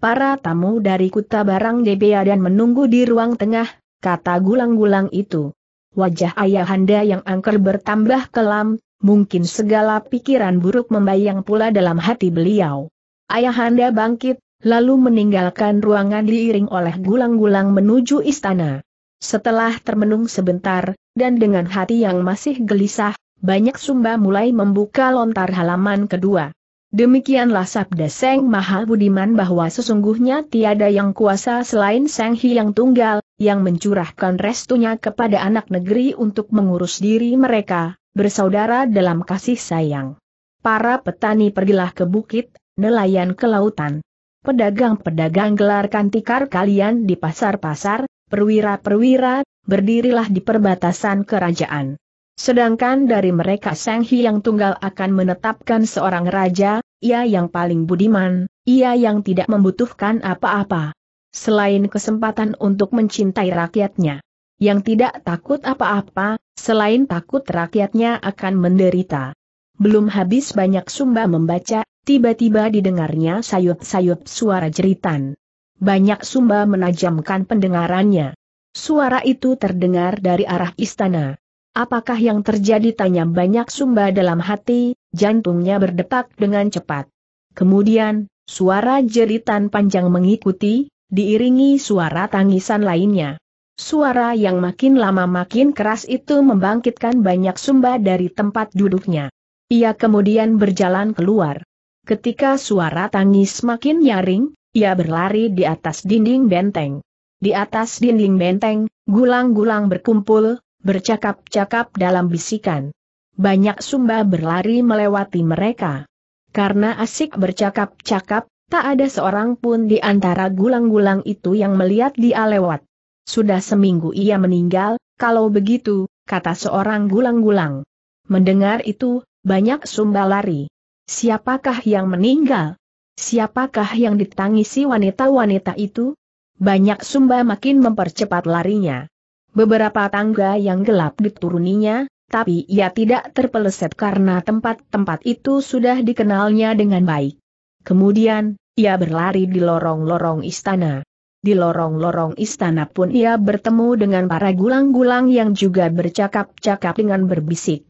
Para tamu dari Kuta Barang Debea dan menunggu di ruang tengah, kata gulang-gulang itu. Wajah ayahanda yang angker bertambah kelam, mungkin segala pikiran buruk membayang pula dalam hati beliau. Ayahanda bangkit, lalu meninggalkan ruangan diiring oleh gulang-gulang menuju istana. Setelah termenung sebentar, dan dengan hati yang masih gelisah, banyak sumba mulai membuka lontar halaman kedua. Demikianlah sabda Seng Maha Budiman bahwa sesungguhnya tiada yang kuasa selain Seng Hyang Tunggal, yang mencurahkan restunya kepada anak negeri untuk mengurus diri mereka, bersaudara dalam kasih sayang. Para petani pergilah ke bukit, nelayan ke lautan. Pedagang-pedagang gelarkan tikar kalian di pasar-pasar, Perwira-perwira, berdirilah di perbatasan kerajaan. Sedangkan dari mereka Sang Hyang Tunggal akan menetapkan seorang raja, ia yang paling budiman, ia yang tidak membutuhkan apa-apa. Selain kesempatan untuk mencintai rakyatnya. Yang tidak takut apa-apa, selain takut rakyatnya akan menderita. Belum habis banyak sumba membaca, tiba-tiba didengarnya sayup-sayup suara jeritan. Banyak sumba menajamkan pendengarannya. Suara itu terdengar dari arah istana. Apakah yang terjadi tanya banyak sumba dalam hati, jantungnya berdetak dengan cepat. Kemudian, suara jeritan panjang mengikuti, diiringi suara tangisan lainnya. Suara yang makin lama makin keras itu membangkitkan banyak sumba dari tempat duduknya. Ia kemudian berjalan keluar. Ketika suara tangis makin nyaring, ia berlari di atas dinding benteng. Di atas dinding benteng, gulang-gulang berkumpul, bercakap-cakap dalam bisikan. Banyak sumba berlari melewati mereka. Karena asik bercakap-cakap, tak ada seorang pun di antara gulang-gulang itu yang melihat dia lewat. Sudah seminggu ia meninggal, kalau begitu, kata seorang gulang-gulang. Mendengar itu, banyak sumba lari. Siapakah yang meninggal? Siapakah yang ditangisi wanita-wanita itu? Banyak sumba makin mempercepat larinya. Beberapa tangga yang gelap dituruninya, tapi ia tidak terpeleset karena tempat-tempat itu sudah dikenalnya dengan baik. Kemudian, ia berlari di lorong-lorong istana. Di lorong-lorong istana pun ia bertemu dengan para gulang-gulang yang juga bercakap-cakap dengan berbisik.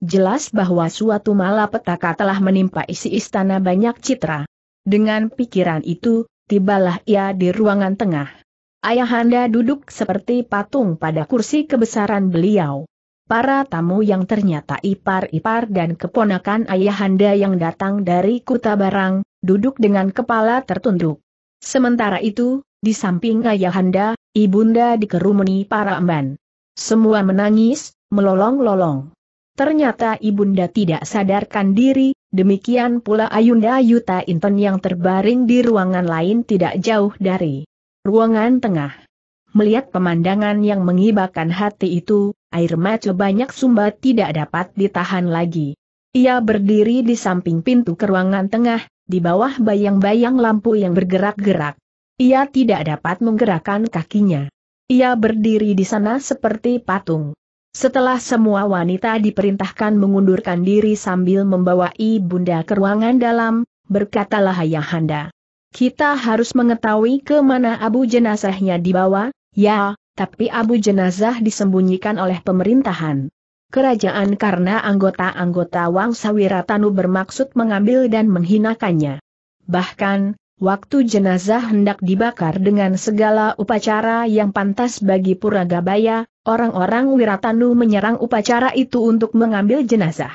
Jelas bahwa suatu malapetaka telah menimpa isi istana banyak citra. Dengan pikiran itu, tibalah ia di ruangan tengah. Ayahanda duduk seperti patung pada kursi kebesaran beliau. Para tamu yang ternyata ipar-ipar dan keponakan ayahanda yang datang dari Kuta Barang, duduk dengan kepala tertunduk. Sementara itu, di samping ayahanda, ibunda dikerumuni para emban. Semua menangis, melolong-lolong. Ternyata ibunda tidak sadarkan diri, Demikian pula Ayunda Yuta Inten yang terbaring di ruangan lain tidak jauh dari ruangan tengah. Melihat pemandangan yang mengibakan hati itu, air mata banyak sumba tidak dapat ditahan lagi. Ia berdiri di samping pintu ke ruangan tengah, di bawah bayang-bayang lampu yang bergerak-gerak. Ia tidak dapat menggerakkan kakinya. Ia berdiri di sana seperti patung. Setelah semua wanita diperintahkan mengundurkan diri sambil membawa ibunda ke ruangan dalam, berkatalah Ayahanda. Kita harus mengetahui ke mana abu jenazahnya dibawa, ya, tapi abu jenazah disembunyikan oleh pemerintahan. Kerajaan karena anggota-anggota Wangsa Wiratanu bermaksud mengambil dan menghinakannya. Bahkan, Waktu jenazah hendak dibakar dengan segala upacara yang pantas bagi Puragabaya, orang-orang Wiratanu menyerang upacara itu untuk mengambil jenazah.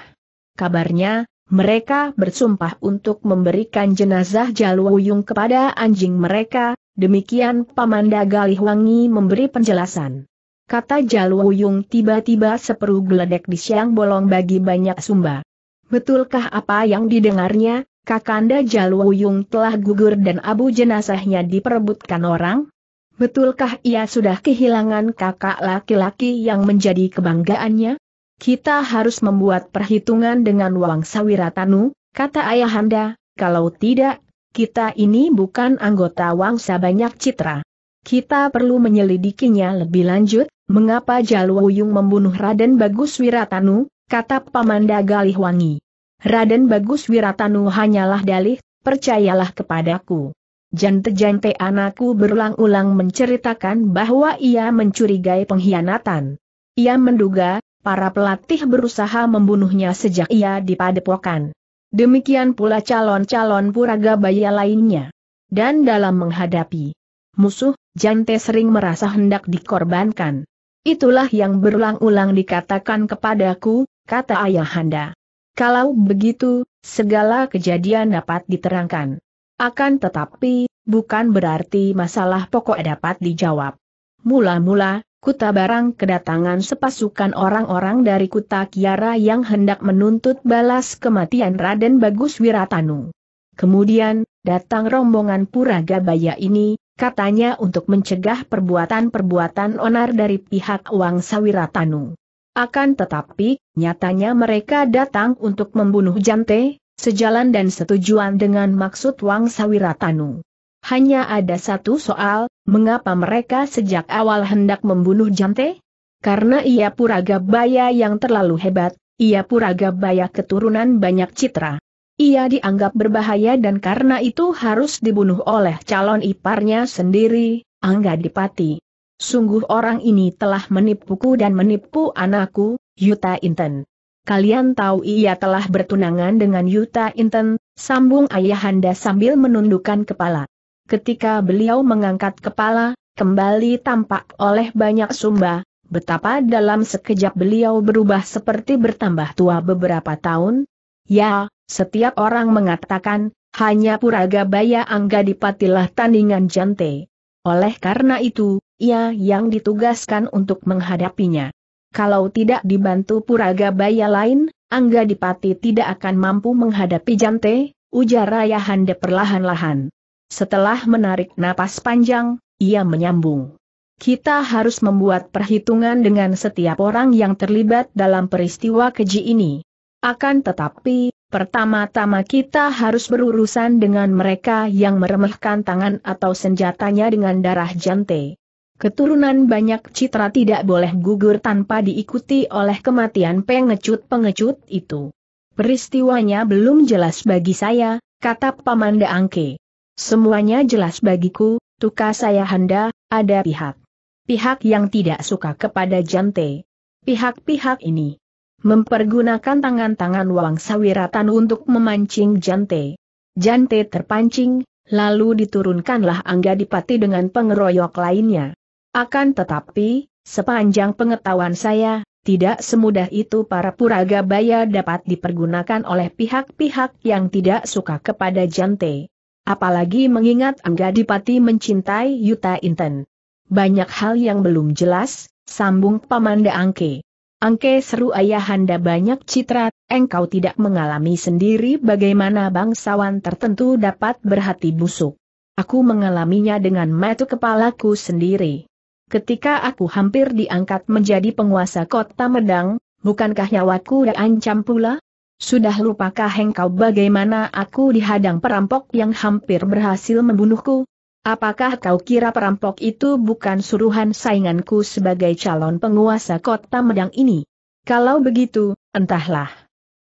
Kabarnya, mereka bersumpah untuk memberikan jenazah Jalwuyung kepada anjing mereka, demikian Pamanda Galihwangi memberi penjelasan. Kata Jalwuyung tiba-tiba seperu geledek di siang bolong bagi banyak sumba. Betulkah apa yang didengarnya? Kakanda Jalwuyung telah gugur dan abu jenazahnya diperebutkan orang? Betulkah ia sudah kehilangan kakak laki-laki yang menjadi kebanggaannya? Kita harus membuat perhitungan dengan Wang Sawiratanu, kata ayahanda, kalau tidak, kita ini bukan anggota Wangsa banyak citra. Kita perlu menyelidikinya lebih lanjut, mengapa Jalwuyung membunuh Raden Bagus Wiratanu, kata Pamanda Galihwangi. Raden Bagus Wiratanu hanyalah dalih, percayalah kepadaku. Jante-jante anakku berulang-ulang menceritakan bahwa ia mencurigai pengkhianatan. Ia menduga, para pelatih berusaha membunuhnya sejak ia dipadepokan. Demikian pula calon-calon puraga puragabaya lainnya. Dan dalam menghadapi musuh, Jante sering merasa hendak dikorbankan. Itulah yang berulang-ulang dikatakan kepadaku, kata ayahanda. Kalau begitu, segala kejadian dapat diterangkan. Akan tetapi, bukan berarti masalah pokok dapat dijawab. Mula-mula, Kuta Barang kedatangan sepasukan orang-orang dari Kuta Kiara yang hendak menuntut balas kematian Raden Bagus Wiratanu. Kemudian, datang rombongan Puragabaya ini, katanya untuk mencegah perbuatan-perbuatan onar dari pihak Wangsa Wiratanu. Akan tetapi, nyatanya mereka datang untuk membunuh Jante, sejalan dan setujuan dengan maksud Wang Sawiratanu. Hanya ada satu soal, mengapa mereka sejak awal hendak membunuh Jante? Karena ia Puragabaya yang terlalu hebat, ia Puragabaya keturunan banyak citra. Ia dianggap berbahaya dan karena itu harus dibunuh oleh calon iparnya sendiri, Angga Dipati. Sungguh orang ini telah menipuku dan menipu anakku, Yuta Inten. Kalian tahu ia telah bertunangan dengan Yuta Inten, sambung ayahanda sambil menundukkan kepala. Ketika beliau mengangkat kepala, kembali tampak oleh banyak sumba, betapa dalam sekejap beliau berubah seperti bertambah tua beberapa tahun. Ya, setiap orang mengatakan, hanya puraga Baya Angga dipatilah tandingan jante. Oleh karena itu, ia yang ditugaskan untuk menghadapinya. Kalau tidak dibantu puraga baya lain, Angga Dipati tidak akan mampu menghadapi Jante, ujar Raya Hande perlahan-lahan. Setelah menarik napas panjang, ia menyambung. Kita harus membuat perhitungan dengan setiap orang yang terlibat dalam peristiwa keji ini. Akan tetapi, pertama-tama kita harus berurusan dengan mereka yang meremehkan tangan atau senjatanya dengan darah jante. Keturunan banyak citra tidak boleh gugur tanpa diikuti oleh kematian pengecut-pengecut itu. Peristiwanya belum jelas bagi saya, kata Pamanda Angke. Semuanya jelas bagiku, tuka saya handa, ada pihak. Pihak yang tidak suka kepada Jante. Pihak-pihak ini mempergunakan tangan-tangan Sawiratan untuk memancing Jante. Jante terpancing, lalu diturunkanlah Angga Dipati dengan pengeroyok lainnya. Akan tetapi, sepanjang pengetahuan saya, tidak semudah itu para puraga baya dapat dipergunakan oleh pihak-pihak yang tidak suka kepada Jante. Apalagi mengingat Angga Dipati mencintai Yuta Inten. Banyak hal yang belum jelas, sambung Pamanda Angke. Angke seru ayahanda banyak citra, engkau tidak mengalami sendiri bagaimana bangsawan tertentu dapat berhati busuk. Aku mengalaminya dengan metu kepalaku sendiri. Ketika aku hampir diangkat menjadi penguasa kota Medang, bukankah nyawaku diancam pula? Sudah lupakah engkau bagaimana aku dihadang perampok yang hampir berhasil membunuhku? Apakah kau kira perampok itu bukan suruhan sainganku sebagai calon penguasa kota Medang ini? Kalau begitu, entahlah.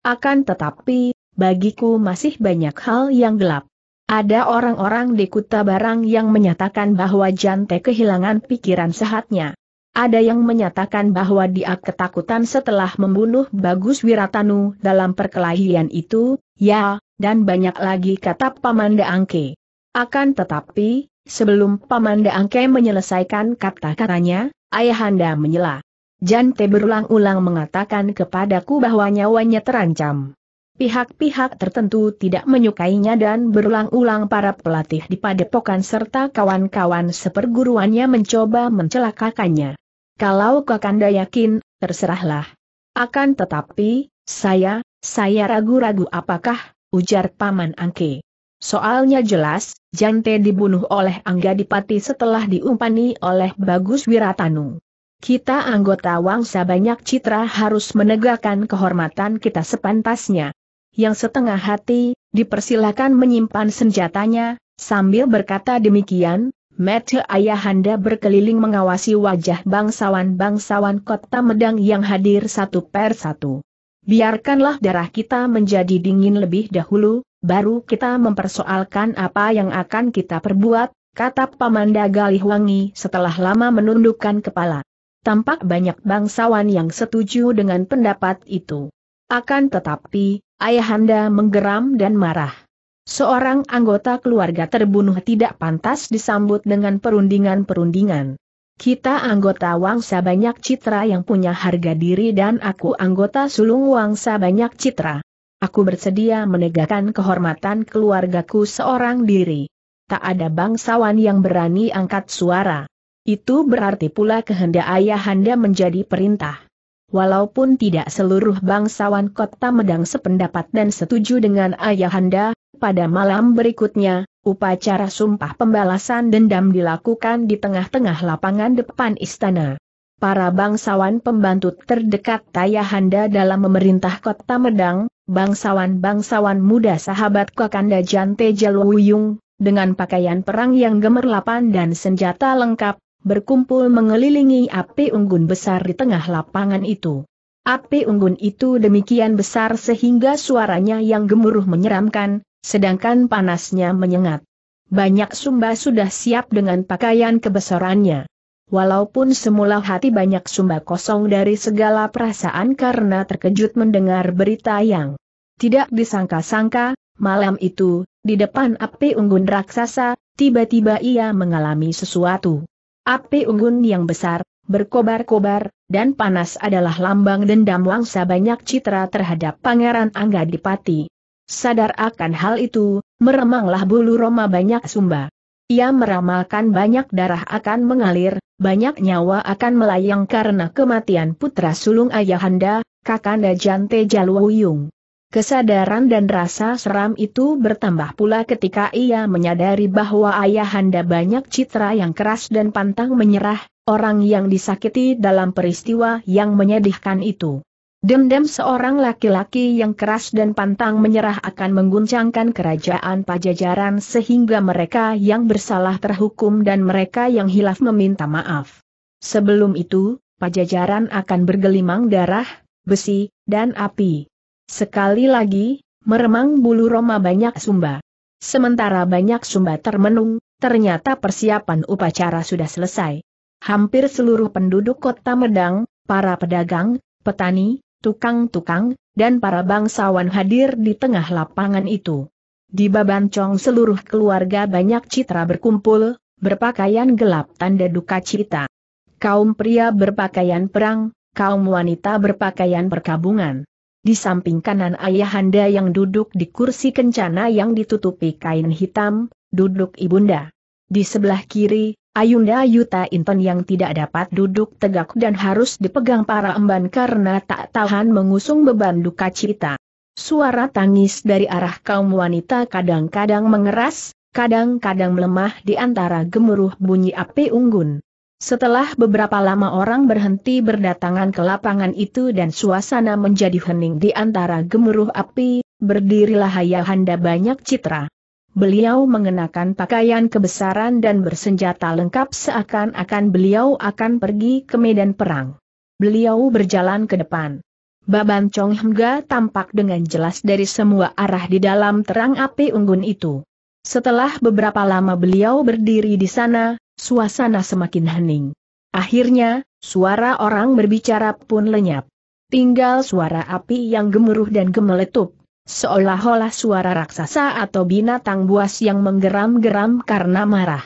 Akan tetapi, bagiku masih banyak hal yang gelap. Ada orang-orang di Kuta Barang yang menyatakan bahwa Jante kehilangan pikiran sehatnya. Ada yang menyatakan bahwa dia ketakutan setelah membunuh Bagus Wiratanu dalam perkelahian itu, ya, dan banyak lagi kata Pamanda Angke. Akan tetapi, sebelum Pamanda Angke menyelesaikan kata-katanya, Ayahanda menyela. Jante berulang-ulang mengatakan kepadaku bahwa nyawanya terancam. Pihak-pihak tertentu tidak menyukainya dan berulang-ulang para pelatih di padepokan serta kawan-kawan seperguruannya mencoba mencelakakannya. Kalau Kakanda yakin, terserahlah. Akan tetapi, saya, saya ragu-ragu apakah, ujar Paman Angke. Soalnya jelas, Jante dibunuh oleh Angga Dipati setelah diumpani oleh Bagus Wiratanu. Kita anggota Wangsa banyak citra harus menegakkan kehormatan kita sepantasnya yang setengah hati, dipersilakan menyimpan senjatanya, sambil berkata demikian, Mata Ayahanda berkeliling mengawasi wajah bangsawan-bangsawan kota Medang yang hadir satu per satu. Biarkanlah darah kita menjadi dingin lebih dahulu, baru kita mempersoalkan apa yang akan kita perbuat, kata Pamanda Galihwangi setelah lama menundukkan kepala. Tampak banyak bangsawan yang setuju dengan pendapat itu. Akan tetapi, Ayahanda menggeram dan marah. Seorang anggota keluarga terbunuh tidak pantas disambut dengan perundingan-perundingan. Kita anggota wangsa banyak citra yang punya harga diri dan aku anggota sulung wangsa banyak citra. Aku bersedia menegakkan kehormatan keluargaku seorang diri. Tak ada bangsawan yang berani angkat suara. Itu berarti pula kehendak ayahanda menjadi perintah walaupun tidak seluruh bangsawan kota Medang sependapat dan setuju dengan ayahanda, pada malam berikutnya, upacara sumpah pembalasan dendam dilakukan di tengah-tengah lapangan depan istana. Para bangsawan pembantu terdekat Tayahanda dalam memerintah kota Medang, bangsawan-bangsawan muda sahabat Kakanda Jante Jaluyung, dengan pakaian perang yang gemerlapan dan senjata lengkap, berkumpul mengelilingi api unggun besar di tengah lapangan itu. Api unggun itu demikian besar sehingga suaranya yang gemuruh menyeramkan, sedangkan panasnya menyengat. Banyak sumba sudah siap dengan pakaian kebesarannya. Walaupun semula hati banyak sumba kosong dari segala perasaan karena terkejut mendengar berita yang tidak disangka-sangka, malam itu, di depan api unggun raksasa, tiba-tiba ia mengalami sesuatu. Api unggun yang besar, berkobar-kobar, dan panas adalah lambang dendam wangsa banyak citra terhadap Pangeran Angga Dipati. Sadar akan hal itu, meremanglah bulu Roma banyak sumba. Ia meramalkan banyak darah akan mengalir, banyak nyawa akan melayang karena kematian putra sulung ayahanda, Kakanda Jante Jaluwuyung. Kesadaran dan rasa seram itu bertambah pula ketika ia menyadari bahwa ayahanda banyak citra yang keras dan pantang menyerah, orang yang disakiti dalam peristiwa yang menyedihkan itu. Dendam seorang laki-laki yang keras dan pantang menyerah akan mengguncangkan kerajaan pajajaran sehingga mereka yang bersalah terhukum dan mereka yang hilaf meminta maaf. Sebelum itu, pajajaran akan bergelimang darah, besi, dan api. Sekali lagi, meremang bulu Roma banyak sumba. Sementara banyak sumba termenung, ternyata persiapan upacara sudah selesai. Hampir seluruh penduduk kota Medang, para pedagang, petani, tukang-tukang, dan para bangsawan hadir di tengah lapangan itu. Di Babancong seluruh keluarga banyak citra berkumpul, berpakaian gelap tanda duka cita. Kaum pria berpakaian perang, kaum wanita berpakaian perkabungan. Di samping kanan ayahanda yang duduk di kursi kencana yang ditutupi kain hitam, duduk ibunda. Di sebelah kiri, Ayunda Yuta Inton yang tidak dapat duduk tegak dan harus dipegang para emban karena tak tahan mengusung beban duka cita. Suara tangis dari arah kaum wanita kadang-kadang mengeras, kadang-kadang melemah di antara gemuruh bunyi api unggun. Setelah beberapa lama orang berhenti berdatangan ke lapangan itu dan suasana menjadi hening di antara gemuruh api, berdirilah Hayahanda banyak citra. Beliau mengenakan pakaian kebesaran dan bersenjata lengkap seakan-akan beliau akan pergi ke medan perang. Beliau berjalan ke depan. Baban Chong Hemga tampak dengan jelas dari semua arah di dalam terang api unggun itu. Setelah beberapa lama beliau berdiri di sana, suasana semakin hening. Akhirnya, suara orang berbicara pun lenyap. Tinggal suara api yang gemuruh dan gemeletup, seolah-olah suara raksasa atau binatang buas yang menggeram-geram karena marah.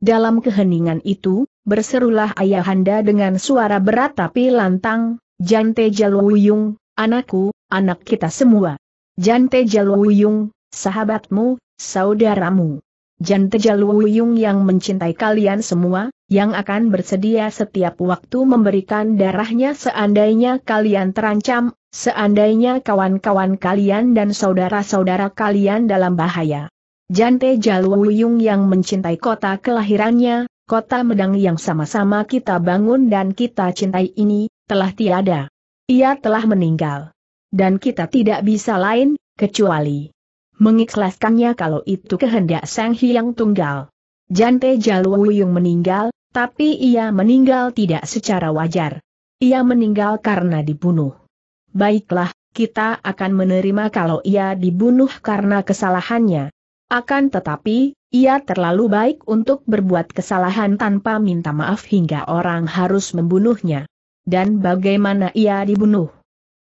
Dalam keheningan itu, berserulah ayahanda dengan suara berat tapi lantang, Jante Jaluyung, anakku, anak kita semua. Jante Jaluyung, sahabatmu, saudaramu. Jan Wuyung yang mencintai kalian semua, yang akan bersedia setiap waktu memberikan darahnya seandainya kalian terancam, seandainya kawan-kawan kalian dan saudara-saudara kalian dalam bahaya. Jan Wuyung yang mencintai kota kelahirannya, kota Medang yang sama-sama kita bangun dan kita cintai ini, telah tiada. Ia telah meninggal. Dan kita tidak bisa lain, kecuali mengikhlaskannya kalau itu kehendak Sang Hyang Tunggal. Jante Jaluwuyung meninggal, tapi ia meninggal tidak secara wajar. Ia meninggal karena dibunuh. Baiklah, kita akan menerima kalau ia dibunuh karena kesalahannya. Akan tetapi, ia terlalu baik untuk berbuat kesalahan tanpa minta maaf hingga orang harus membunuhnya. Dan bagaimana ia dibunuh?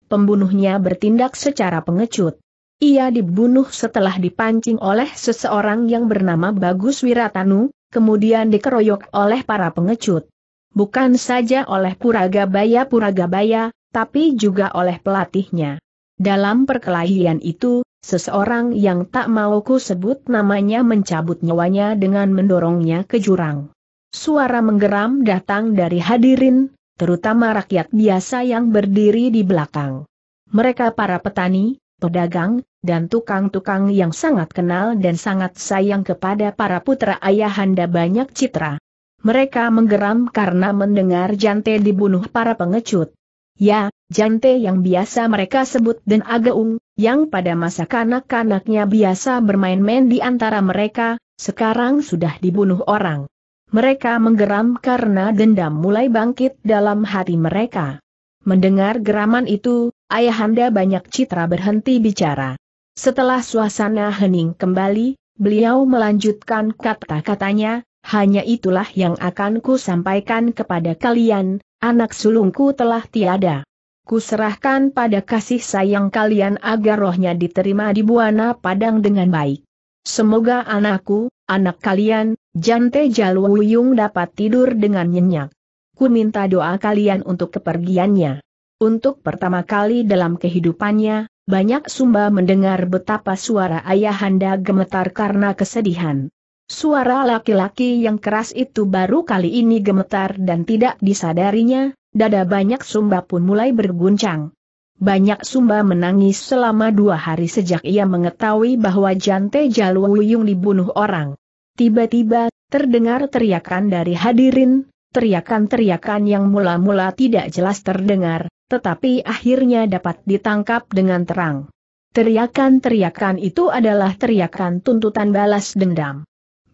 Pembunuhnya bertindak secara pengecut. Ia dibunuh setelah dipancing oleh seseorang yang bernama Bagus Wiratanu, kemudian dikeroyok oleh para pengecut. Bukan saja oleh Puraga puragabaya tapi juga oleh pelatihnya. Dalam perkelahian itu, seseorang yang tak mau ku sebut namanya mencabut nyawanya dengan mendorongnya ke jurang. Suara menggeram datang dari hadirin, terutama rakyat biasa yang berdiri di belakang. Mereka para petani, pedagang, dan tukang-tukang yang sangat kenal dan sangat sayang kepada para putra ayahanda banyak citra. Mereka menggeram karena mendengar Jante dibunuh para pengecut. Ya, Jante yang biasa mereka sebut dan agaung, yang pada masa kanak-kanaknya biasa bermain-main di antara mereka, sekarang sudah dibunuh orang. Mereka menggeram karena dendam mulai bangkit dalam hati mereka. Mendengar geraman itu, Ayahanda banyak citra berhenti bicara. Setelah suasana hening kembali, beliau melanjutkan kata-katanya, hanya itulah yang akan ku sampaikan kepada kalian, anak sulungku telah tiada. Kuserahkan pada kasih sayang kalian agar rohnya diterima di Buana Padang dengan baik. Semoga anakku, anak kalian, Jante Jalwuyung dapat tidur dengan nyenyak. Ku minta doa kalian untuk kepergiannya. Untuk pertama kali dalam kehidupannya, banyak Sumba mendengar betapa suara ayahanda gemetar karena kesedihan. Suara laki-laki yang keras itu baru kali ini gemetar dan tidak disadarinya, dada banyak Sumba pun mulai berguncang. Banyak Sumba menangis selama dua hari sejak ia mengetahui bahwa Jante Jaluwuyung dibunuh orang. Tiba-tiba, terdengar teriakan dari hadirin, teriakan-teriakan yang mula-mula tidak jelas terdengar, tetapi akhirnya dapat ditangkap dengan terang. Teriakan-teriakan itu adalah teriakan tuntutan balas dendam.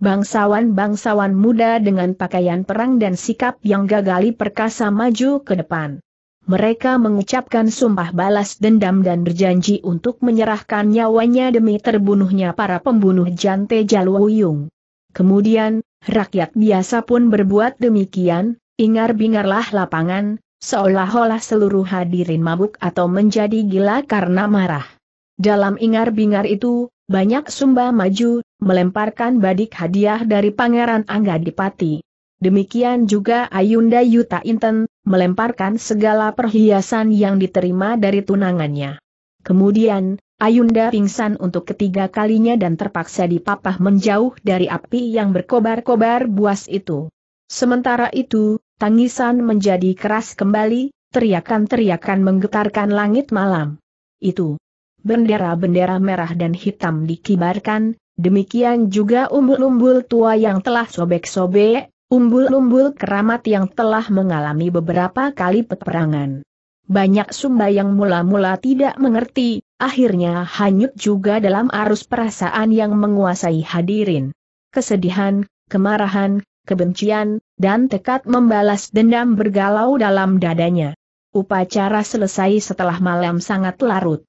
Bangsawan-bangsawan muda dengan pakaian perang dan sikap yang gagali perkasa maju ke depan. Mereka mengucapkan sumpah balas dendam dan berjanji untuk menyerahkan nyawanya demi terbunuhnya para pembunuh Jante Jalwuyung. Kemudian, rakyat biasa pun berbuat demikian, ingar-bingarlah lapangan, Seolah-olah seluruh hadirin mabuk atau menjadi gila karena marah. Dalam ingar-bingar itu, banyak sumba maju, melemparkan badik hadiah dari Pangeran Angga Dipati. Demikian juga Ayunda Yuta Inten, melemparkan segala perhiasan yang diterima dari tunangannya. Kemudian, Ayunda pingsan untuk ketiga kalinya dan terpaksa dipapah menjauh dari api yang berkobar-kobar buas itu. Sementara itu, tangisan menjadi keras kembali, teriakan-teriakan menggetarkan langit malam. Itu. Bendera-bendera merah dan hitam dikibarkan, demikian juga umbul-umbul tua yang telah sobek-sobek, umbul-umbul keramat yang telah mengalami beberapa kali peperangan. Banyak sumba yang mula-mula tidak mengerti, akhirnya hanyut juga dalam arus perasaan yang menguasai hadirin. Kesedihan, kemarahan, kebencian, dan tekad membalas dendam bergalau dalam dadanya. Upacara selesai setelah malam sangat larut.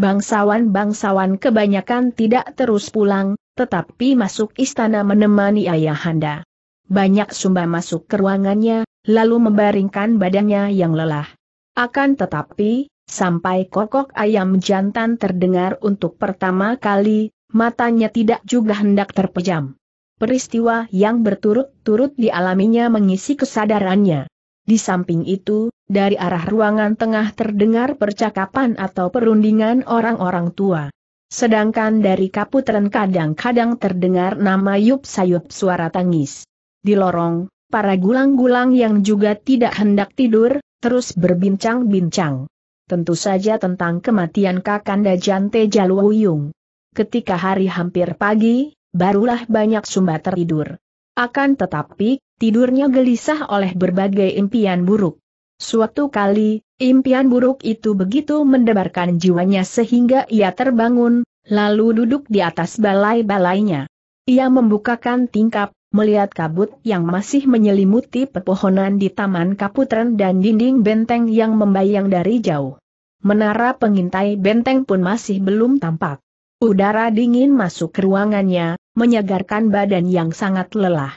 Bangsawan-bangsawan kebanyakan tidak terus pulang, tetapi masuk istana menemani ayahanda. Banyak sumba masuk ke ruangannya, lalu membaringkan badannya yang lelah. Akan tetapi, sampai kokok ayam jantan terdengar untuk pertama kali, matanya tidak juga hendak terpejam. Peristiwa yang berturut-turut dialaminya mengisi kesadarannya. Di samping itu, dari arah ruangan tengah terdengar percakapan atau perundingan orang-orang tua. Sedangkan dari kaputren kadang-kadang terdengar nama Yup Sayup suara tangis. Di lorong, para gulang-gulang yang juga tidak hendak tidur, terus berbincang-bincang. Tentu saja tentang kematian Kakanda Jante Jaluwuyung. Ketika hari hampir pagi, barulah banyak Sumba tertidur. Akan tetapi, tidurnya gelisah oleh berbagai impian buruk. Suatu kali, impian buruk itu begitu mendebarkan jiwanya sehingga ia terbangun, lalu duduk di atas balai-balainya. Ia membukakan tingkap, melihat kabut yang masih menyelimuti pepohonan di Taman Kaputren dan dinding benteng yang membayang dari jauh. Menara pengintai benteng pun masih belum tampak. Udara dingin masuk ke ruangannya, menyegarkan badan yang sangat lelah.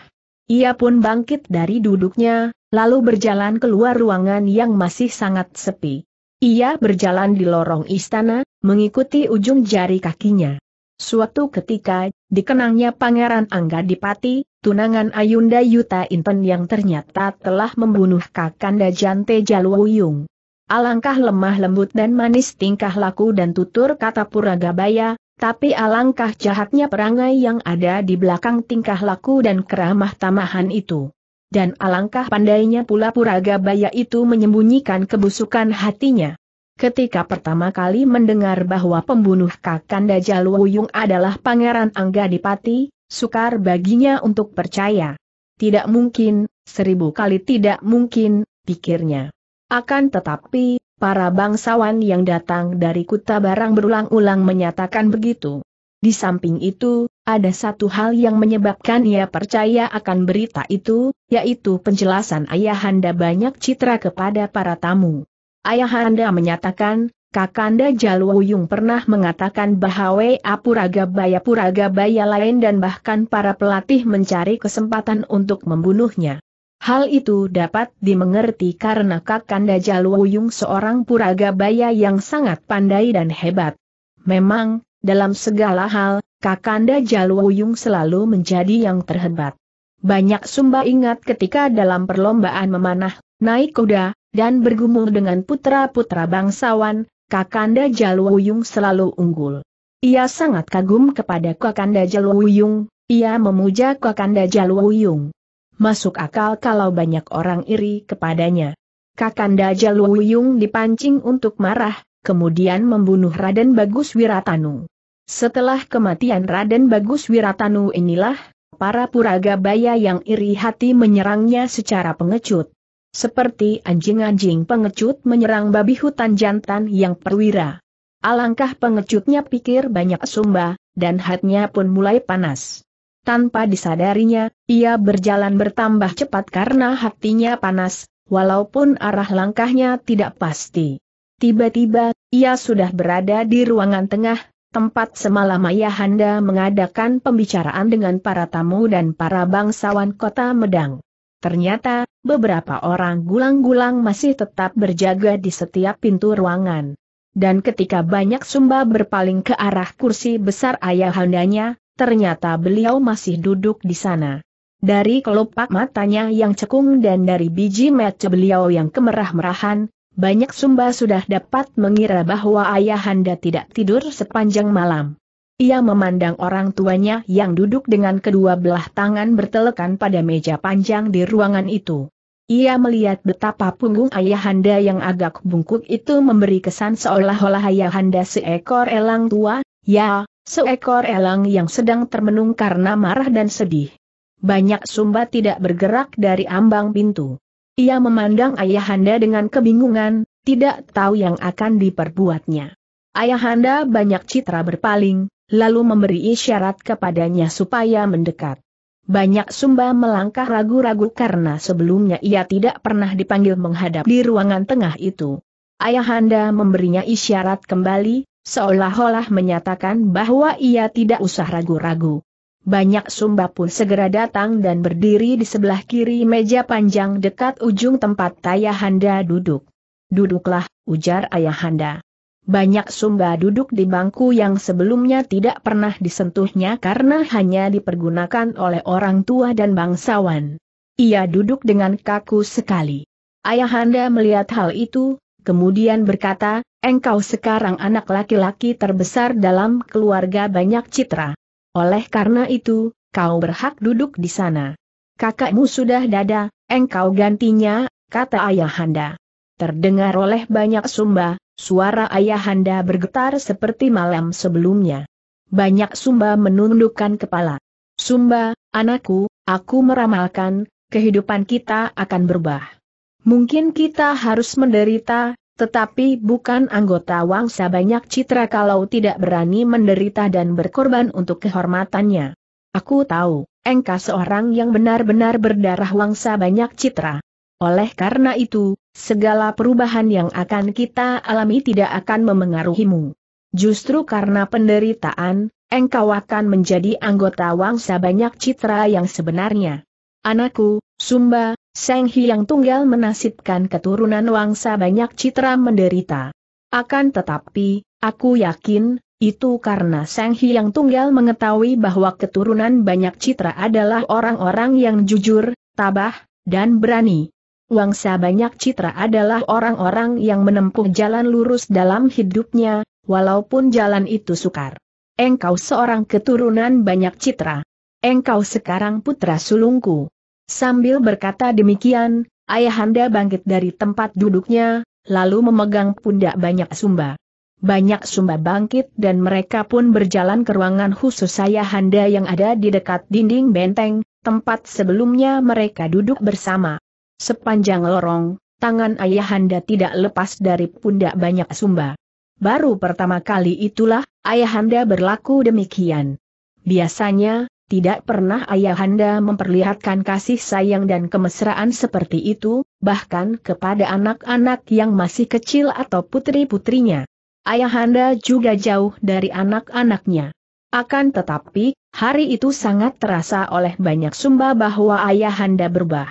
Ia pun bangkit dari duduknya, lalu berjalan keluar ruangan yang masih sangat sepi. Ia berjalan di lorong istana, mengikuti ujung jari kakinya. Suatu ketika, dikenangnya Pangeran Angga Dipati, tunangan Ayunda Yuta Inten yang ternyata telah membunuh Kakanda Jante Jalwuyung. Alangkah lemah lembut dan manis tingkah laku dan tutur kata Puragabaya, tapi alangkah jahatnya perangai yang ada di belakang tingkah laku dan keramah tamahan itu. Dan alangkah pandainya pula Puraga Baya itu menyembunyikan kebusukan hatinya. Ketika pertama kali mendengar bahwa pembunuh Kakanda Jalwuyung adalah Pangeran Angga Dipati, sukar baginya untuk percaya. Tidak mungkin, seribu kali tidak mungkin, pikirnya. Akan tetapi, Para bangsawan yang datang dari Kuta Barang berulang-ulang menyatakan begitu. Di samping itu, ada satu hal yang menyebabkan ia percaya akan berita itu, yaitu penjelasan ayahanda banyak citra kepada para tamu. Ayahanda menyatakan, Kakanda Jalwuyung pernah mengatakan bahwa Apuraga Baya Puraga Baya lain dan bahkan para pelatih mencari kesempatan untuk membunuhnya. Hal itu dapat dimengerti karena Kakanda Jaluwuyung seorang puraga puragabaya yang sangat pandai dan hebat. Memang, dalam segala hal, Kakanda Jaluwuyung selalu menjadi yang terhebat. Banyak Sumba ingat ketika dalam perlombaan memanah, naik kuda, dan bergumul dengan putra-putra bangsawan, Kakanda Jaluwuyung selalu unggul. Ia sangat kagum kepada Kakanda Jaluwuyung. ia memuja Kakanda Jaluwuyung masuk akal kalau banyak orang iri kepadanya. Kakanda Jaluwuyung dipancing untuk marah, kemudian membunuh Raden Bagus Wiratanu. Setelah kematian Raden Bagus Wiratanu inilah, para puragabaya yang iri hati menyerangnya secara pengecut. Seperti anjing-anjing pengecut menyerang babi hutan jantan yang perwira. Alangkah pengecutnya pikir banyak sumba, dan hatnya pun mulai panas tanpa disadarinya, ia berjalan bertambah cepat karena hatinya panas, walaupun arah langkahnya tidak pasti. Tiba-tiba, ia sudah berada di ruangan tengah, tempat semalam Ayahanda mengadakan pembicaraan dengan para tamu dan para bangsawan kota Medang. Ternyata, beberapa orang gulang-gulang masih tetap berjaga di setiap pintu ruangan. Dan ketika banyak sumba berpaling ke arah kursi besar ayahandanya, ternyata beliau masih duduk di sana. Dari kelopak matanya yang cekung dan dari biji mata beliau yang kemerah-merahan, banyak sumba sudah dapat mengira bahwa ayahanda tidak tidur sepanjang malam. Ia memandang orang tuanya yang duduk dengan kedua belah tangan bertelekan pada meja panjang di ruangan itu. Ia melihat betapa punggung ayahanda yang agak bungkuk itu memberi kesan seolah-olah ayahanda seekor elang tua, ya, Seekor elang yang sedang termenung karena marah dan sedih. Banyak sumba tidak bergerak dari ambang pintu. Ia memandang ayahanda dengan kebingungan, tidak tahu yang akan diperbuatnya. Ayahanda banyak citra berpaling, lalu memberi isyarat kepadanya supaya mendekat. Banyak sumba melangkah ragu-ragu karena sebelumnya ia tidak pernah dipanggil menghadap di ruangan tengah itu. Ayahanda memberinya isyarat kembali, seolah-olah menyatakan bahwa ia tidak usah ragu-ragu. Banyak Sumba pun segera datang dan berdiri di sebelah kiri meja panjang dekat ujung tempat Tayahanda duduk. Duduklah, ujar Ayahanda. Banyak sumba duduk di bangku yang sebelumnya tidak pernah disentuhnya karena hanya dipergunakan oleh orang tua dan bangsawan. Ia duduk dengan kaku sekali. Ayahanda melihat hal itu, Kemudian berkata, engkau sekarang anak laki-laki terbesar dalam keluarga banyak citra. Oleh karena itu, kau berhak duduk di sana. Kakakmu sudah dada, engkau gantinya, kata ayahanda. Terdengar oleh banyak sumba, suara ayahanda bergetar seperti malam sebelumnya. Banyak sumba menundukkan kepala. Sumba, anakku, aku meramalkan, kehidupan kita akan berubah. Mungkin kita harus menderita, tetapi bukan anggota wangsa banyak citra kalau tidak berani menderita dan berkorban untuk kehormatannya. Aku tahu, engkau seorang yang benar-benar berdarah wangsa banyak citra. Oleh karena itu, segala perubahan yang akan kita alami tidak akan memengaruhimu. Justru karena penderitaan, engkau akan menjadi anggota wangsa banyak citra yang sebenarnya. Anakku, Sumba, Seng Hyang tunggal menasibkan keturunan wangsa banyak citra menderita. Akan tetapi, aku yakin, itu karena Seng Hyang tunggal mengetahui bahwa keturunan banyak citra adalah orang-orang yang jujur, tabah, dan berani. Wangsa banyak citra adalah orang-orang yang menempuh jalan lurus dalam hidupnya, walaupun jalan itu sukar. Engkau seorang keturunan banyak citra. Engkau sekarang putra sulungku. Sambil berkata demikian, Ayahanda bangkit dari tempat duduknya, lalu memegang pundak banyak sumba. Banyak sumba bangkit dan mereka pun berjalan ke ruangan khusus Ayahanda yang ada di dekat dinding benteng, tempat sebelumnya mereka duduk bersama. Sepanjang lorong, tangan Ayahanda tidak lepas dari pundak banyak sumba. Baru pertama kali itulah, Ayahanda berlaku demikian. Biasanya, tidak pernah ayahanda memperlihatkan kasih sayang dan kemesraan seperti itu, bahkan kepada anak-anak yang masih kecil atau putri-putrinya. Ayahanda juga jauh dari anak-anaknya. Akan tetapi, hari itu sangat terasa oleh banyak sumba bahwa ayahanda berubah.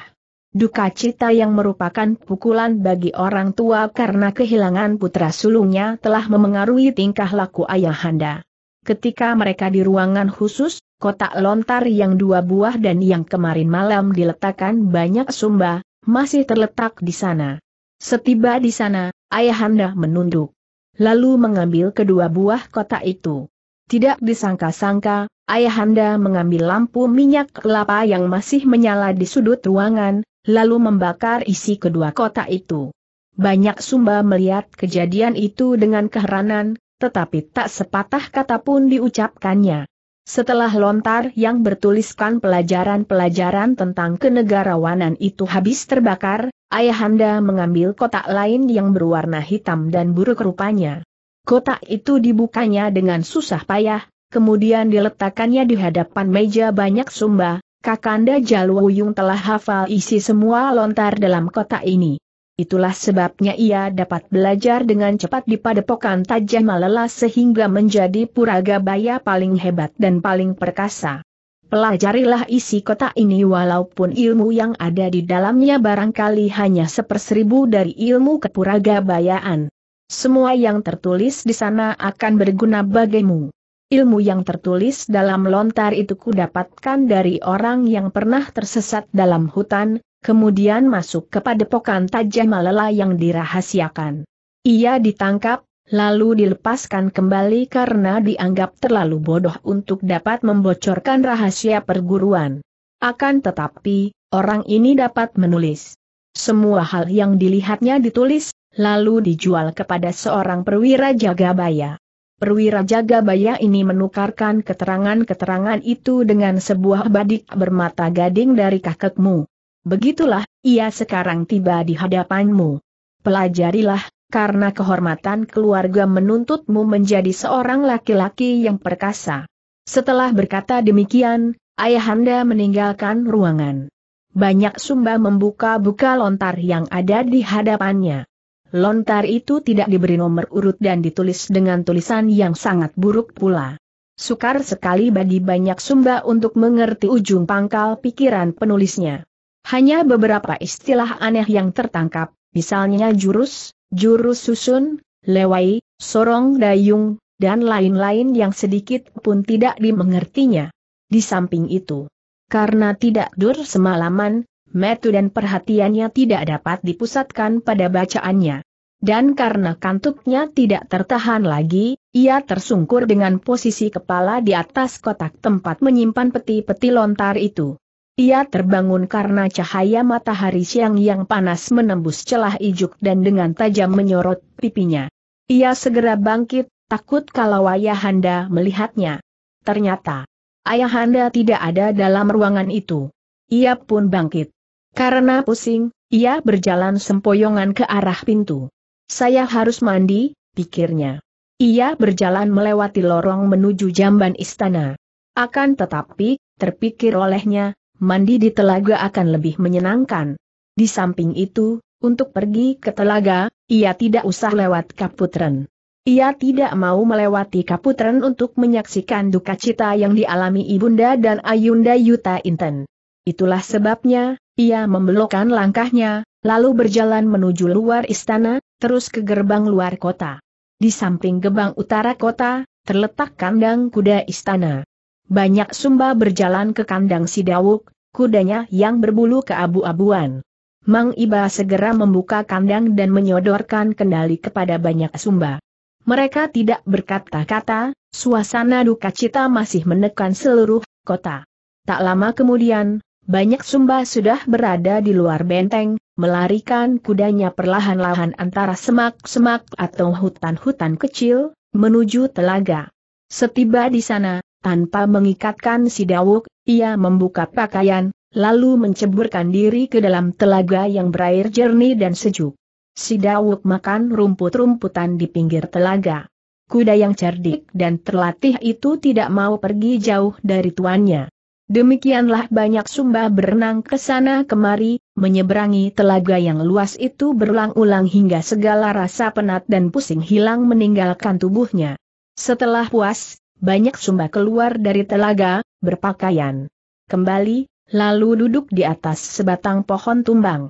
Duka cita yang merupakan pukulan bagi orang tua karena kehilangan putra sulungnya telah memengaruhi tingkah laku ayahanda. Ketika mereka di ruangan khusus, kotak lontar yang dua buah dan yang kemarin malam diletakkan banyak sumba, masih terletak di sana. Setiba di sana, ayahanda menunduk. Lalu mengambil kedua buah kotak itu. Tidak disangka-sangka, ayahanda mengambil lampu minyak kelapa yang masih menyala di sudut ruangan, lalu membakar isi kedua kotak itu. Banyak sumba melihat kejadian itu dengan keheranan, tetapi tak sepatah kata pun diucapkannya. Setelah lontar yang bertuliskan pelajaran-pelajaran tentang kenegarawanan itu habis terbakar, Ayahanda mengambil kotak lain yang berwarna hitam dan buruk rupanya. Kotak itu dibukanya dengan susah payah, kemudian diletakkannya di hadapan meja banyak sumba, Kakanda Jalwuyung telah hafal isi semua lontar dalam kotak ini. Itulah sebabnya ia dapat belajar dengan cepat di padepokan Tajah Malela sehingga menjadi puraga Baya paling hebat dan paling perkasa. Pelajarilah isi kota ini walaupun ilmu yang ada di dalamnya barangkali hanya seperseribu dari ilmu kepuraga Bayaan. Semua yang tertulis di sana akan berguna bagimu. Ilmu yang tertulis dalam lontar itu kudapatkan dari orang yang pernah tersesat dalam hutan, kemudian masuk ke padepokan tajam malela yang dirahasiakan. Ia ditangkap, lalu dilepaskan kembali karena dianggap terlalu bodoh untuk dapat membocorkan rahasia perguruan. Akan tetapi, orang ini dapat menulis. Semua hal yang dilihatnya ditulis, lalu dijual kepada seorang perwira jagabaya. Perwira Jagabaya ini menukarkan keterangan-keterangan itu dengan sebuah badik bermata gading dari kakekmu. Begitulah, ia sekarang tiba di hadapanmu. Pelajarilah, karena kehormatan keluarga menuntutmu menjadi seorang laki-laki yang perkasa. Setelah berkata demikian, ayahanda meninggalkan ruangan. Banyak sumba membuka-buka lontar yang ada di hadapannya. Lontar itu tidak diberi nomor urut dan ditulis dengan tulisan yang sangat buruk pula. Sukar sekali bagi banyak sumba untuk mengerti ujung pangkal pikiran penulisnya. Hanya beberapa istilah aneh yang tertangkap, misalnya jurus, jurus susun, lewai, sorong dayung, dan lain-lain yang sedikit pun tidak dimengertinya. Di samping itu, karena tidak dur semalaman, metu dan perhatiannya tidak dapat dipusatkan pada bacaannya. Dan karena kantuknya tidak tertahan lagi, ia tersungkur dengan posisi kepala di atas kotak tempat menyimpan peti-peti lontar itu. Ia terbangun karena cahaya matahari siang yang panas menembus celah ijuk dan dengan tajam menyorot pipinya. Ia segera bangkit, takut kalau ayahanda melihatnya. Ternyata, ayahanda tidak ada dalam ruangan itu. Ia pun bangkit. Karena pusing, ia berjalan sempoyongan ke arah pintu. Saya harus mandi, pikirnya. Ia berjalan melewati lorong menuju jamban istana. Akan tetapi, terpikir olehnya, mandi di telaga akan lebih menyenangkan. Di samping itu, untuk pergi ke telaga, ia tidak usah lewat Kaputren. Ia tidak mau melewati Kaputren untuk menyaksikan duka cita yang dialami Ibunda dan Ayunda Yuta Inten. Itulah sebabnya, ia membelokkan langkahnya, lalu berjalan menuju luar istana, terus ke gerbang luar kota. Di samping gerbang utara kota, terletak kandang kuda istana. Banyak sumba berjalan ke kandang si Dawuk, kudanya yang berbulu keabu-abuan. Mang Iba segera membuka kandang dan menyodorkan kendali kepada banyak sumba. Mereka tidak berkata-kata, suasana duka cita masih menekan seluruh kota. Tak lama kemudian, banyak sumba sudah berada di luar benteng, melarikan kudanya perlahan-lahan antara semak-semak atau hutan-hutan kecil, menuju telaga. Setiba di sana, tanpa mengikatkan si Dawuk, ia membuka pakaian, lalu menceburkan diri ke dalam telaga yang berair jernih dan sejuk. Si Dawuk makan rumput-rumputan di pinggir telaga. Kuda yang cerdik dan terlatih itu tidak mau pergi jauh dari tuannya. Demikianlah banyak sumba berenang ke sana kemari, menyeberangi telaga yang luas itu berulang-ulang hingga segala rasa penat dan pusing hilang meninggalkan tubuhnya. Setelah puas, banyak sumba keluar dari telaga, berpakaian. Kembali, lalu duduk di atas sebatang pohon tumbang.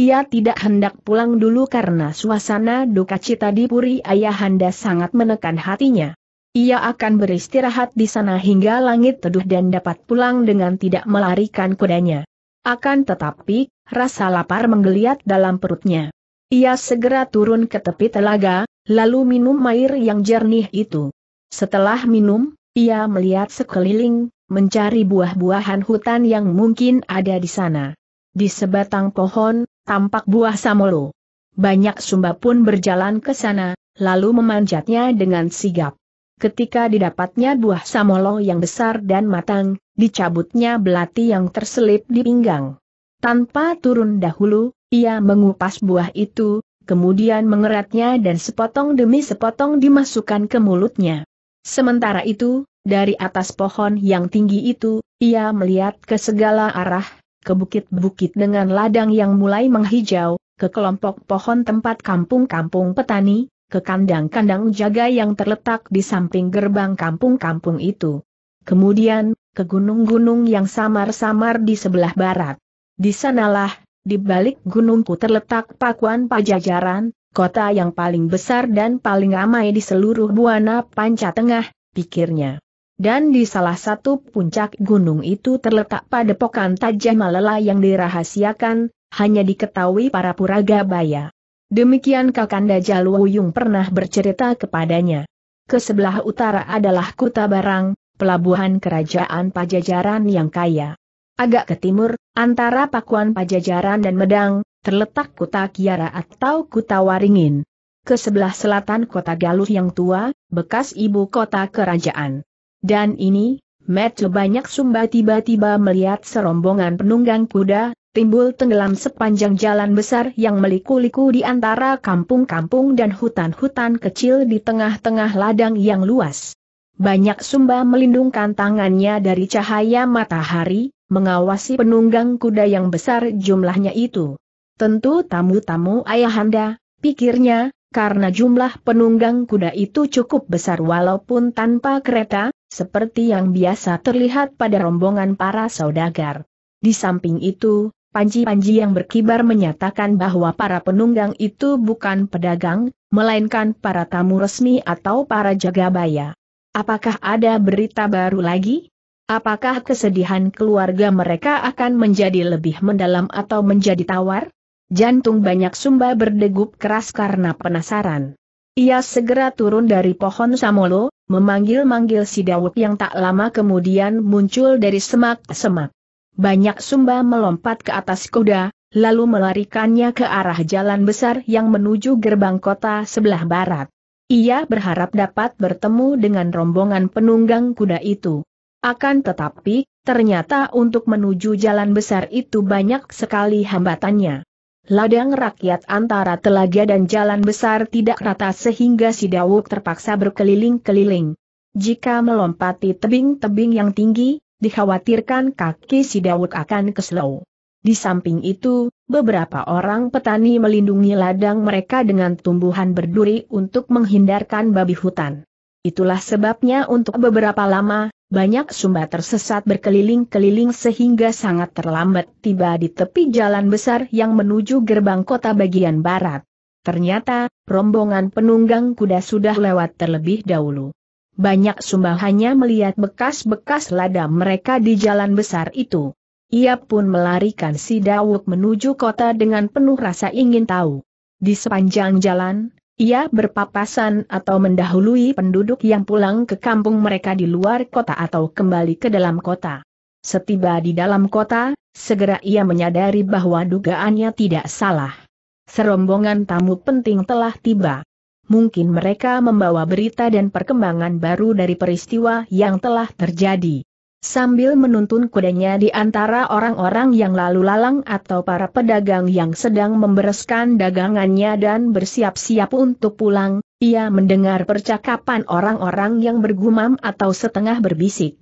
Ia tidak hendak pulang dulu karena suasana duka cita di Puri Ayahanda sangat menekan hatinya. Ia akan beristirahat di sana hingga langit teduh dan dapat pulang dengan tidak melarikan kudanya. Akan tetapi, rasa lapar menggeliat dalam perutnya. Ia segera turun ke tepi telaga, lalu minum air yang jernih itu. Setelah minum, ia melihat sekeliling, mencari buah-buahan hutan yang mungkin ada di sana. Di sebatang pohon, tampak buah samolo. Banyak sumba pun berjalan ke sana, lalu memanjatnya dengan sigap. Ketika didapatnya buah samolo yang besar dan matang, dicabutnya belati yang terselip di pinggang. Tanpa turun dahulu, ia mengupas buah itu, kemudian mengeratnya dan sepotong demi sepotong dimasukkan ke mulutnya. Sementara itu, dari atas pohon yang tinggi itu, ia melihat ke segala arah, ke bukit-bukit dengan ladang yang mulai menghijau, ke kelompok pohon tempat kampung-kampung petani, ke kandang-kandang jaga yang terletak di samping gerbang kampung-kampung itu. Kemudian, ke gunung-gunung yang samar-samar di sebelah barat. Di sanalah, di balik gunungku terletak pakuan pajajaran, kota yang paling besar dan paling ramai di seluruh Buana Panca Tengah, pikirnya. Dan di salah satu puncak gunung itu terletak pada padepokan Tajah Malela yang dirahasiakan, hanya diketahui para puraga baya. Demikian Kakanda Jalwuyung pernah bercerita kepadanya. Kesebelah utara adalah Kuta Barang, pelabuhan kerajaan Pajajaran yang kaya. Agak ke timur, antara Pakuan Pajajaran dan Medang, terletak kota Kiara atau kota Waringin. Ke sebelah selatan kota Galuh yang tua, bekas ibu kota kerajaan. Dan ini, Matthew banyak sumba tiba-tiba melihat serombongan penunggang kuda, timbul tenggelam sepanjang jalan besar yang meliku-liku di antara kampung-kampung dan hutan-hutan kecil di tengah-tengah ladang yang luas. Banyak sumba melindungkan tangannya dari cahaya matahari, mengawasi penunggang kuda yang besar jumlahnya itu. Tentu tamu-tamu ayahanda, pikirnya, karena jumlah penunggang kuda itu cukup besar walaupun tanpa kereta, seperti yang biasa terlihat pada rombongan para saudagar. Di samping itu, Panji-panji yang berkibar menyatakan bahwa para penunggang itu bukan pedagang, melainkan para tamu resmi atau para jagabaya. Apakah ada berita baru lagi? Apakah kesedihan keluarga mereka akan menjadi lebih mendalam atau menjadi tawar? Jantung banyak sumba berdegup keras karena penasaran. Ia segera turun dari pohon Samolo, memanggil-manggil si Dawuk yang tak lama kemudian muncul dari semak-semak. Banyak sumba melompat ke atas kuda, lalu melarikannya ke arah jalan besar yang menuju gerbang kota sebelah barat. Ia berharap dapat bertemu dengan rombongan penunggang kuda itu. Akan tetapi, ternyata untuk menuju jalan besar itu banyak sekali hambatannya. Ladang rakyat antara telaga dan jalan besar tidak rata sehingga si Dawuk terpaksa berkeliling-keliling. Jika melompati tebing-tebing yang tinggi, dikhawatirkan kaki si Dawuk akan keslow. Di samping itu, beberapa orang petani melindungi ladang mereka dengan tumbuhan berduri untuk menghindarkan babi hutan. Itulah sebabnya untuk beberapa lama, banyak sumba tersesat berkeliling-keliling sehingga sangat terlambat tiba di tepi jalan besar yang menuju gerbang kota bagian barat. Ternyata, rombongan penunggang kuda sudah lewat terlebih dahulu. Banyak sumba hanya melihat bekas-bekas lada mereka di jalan besar itu. Ia pun melarikan si Dawuk menuju kota dengan penuh rasa ingin tahu. Di sepanjang jalan, ia berpapasan atau mendahului penduduk yang pulang ke kampung mereka di luar kota atau kembali ke dalam kota. Setiba di dalam kota, segera ia menyadari bahwa dugaannya tidak salah. Serombongan tamu penting telah tiba. Mungkin mereka membawa berita dan perkembangan baru dari peristiwa yang telah terjadi sambil menuntun kudanya di antara orang-orang yang lalu lalang atau para pedagang yang sedang membereskan dagangannya dan bersiap-siap untuk pulang, ia mendengar percakapan orang-orang yang bergumam atau setengah berbisik.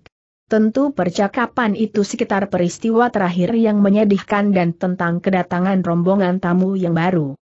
Tentu percakapan itu sekitar peristiwa terakhir yang menyedihkan dan tentang kedatangan rombongan tamu yang baru.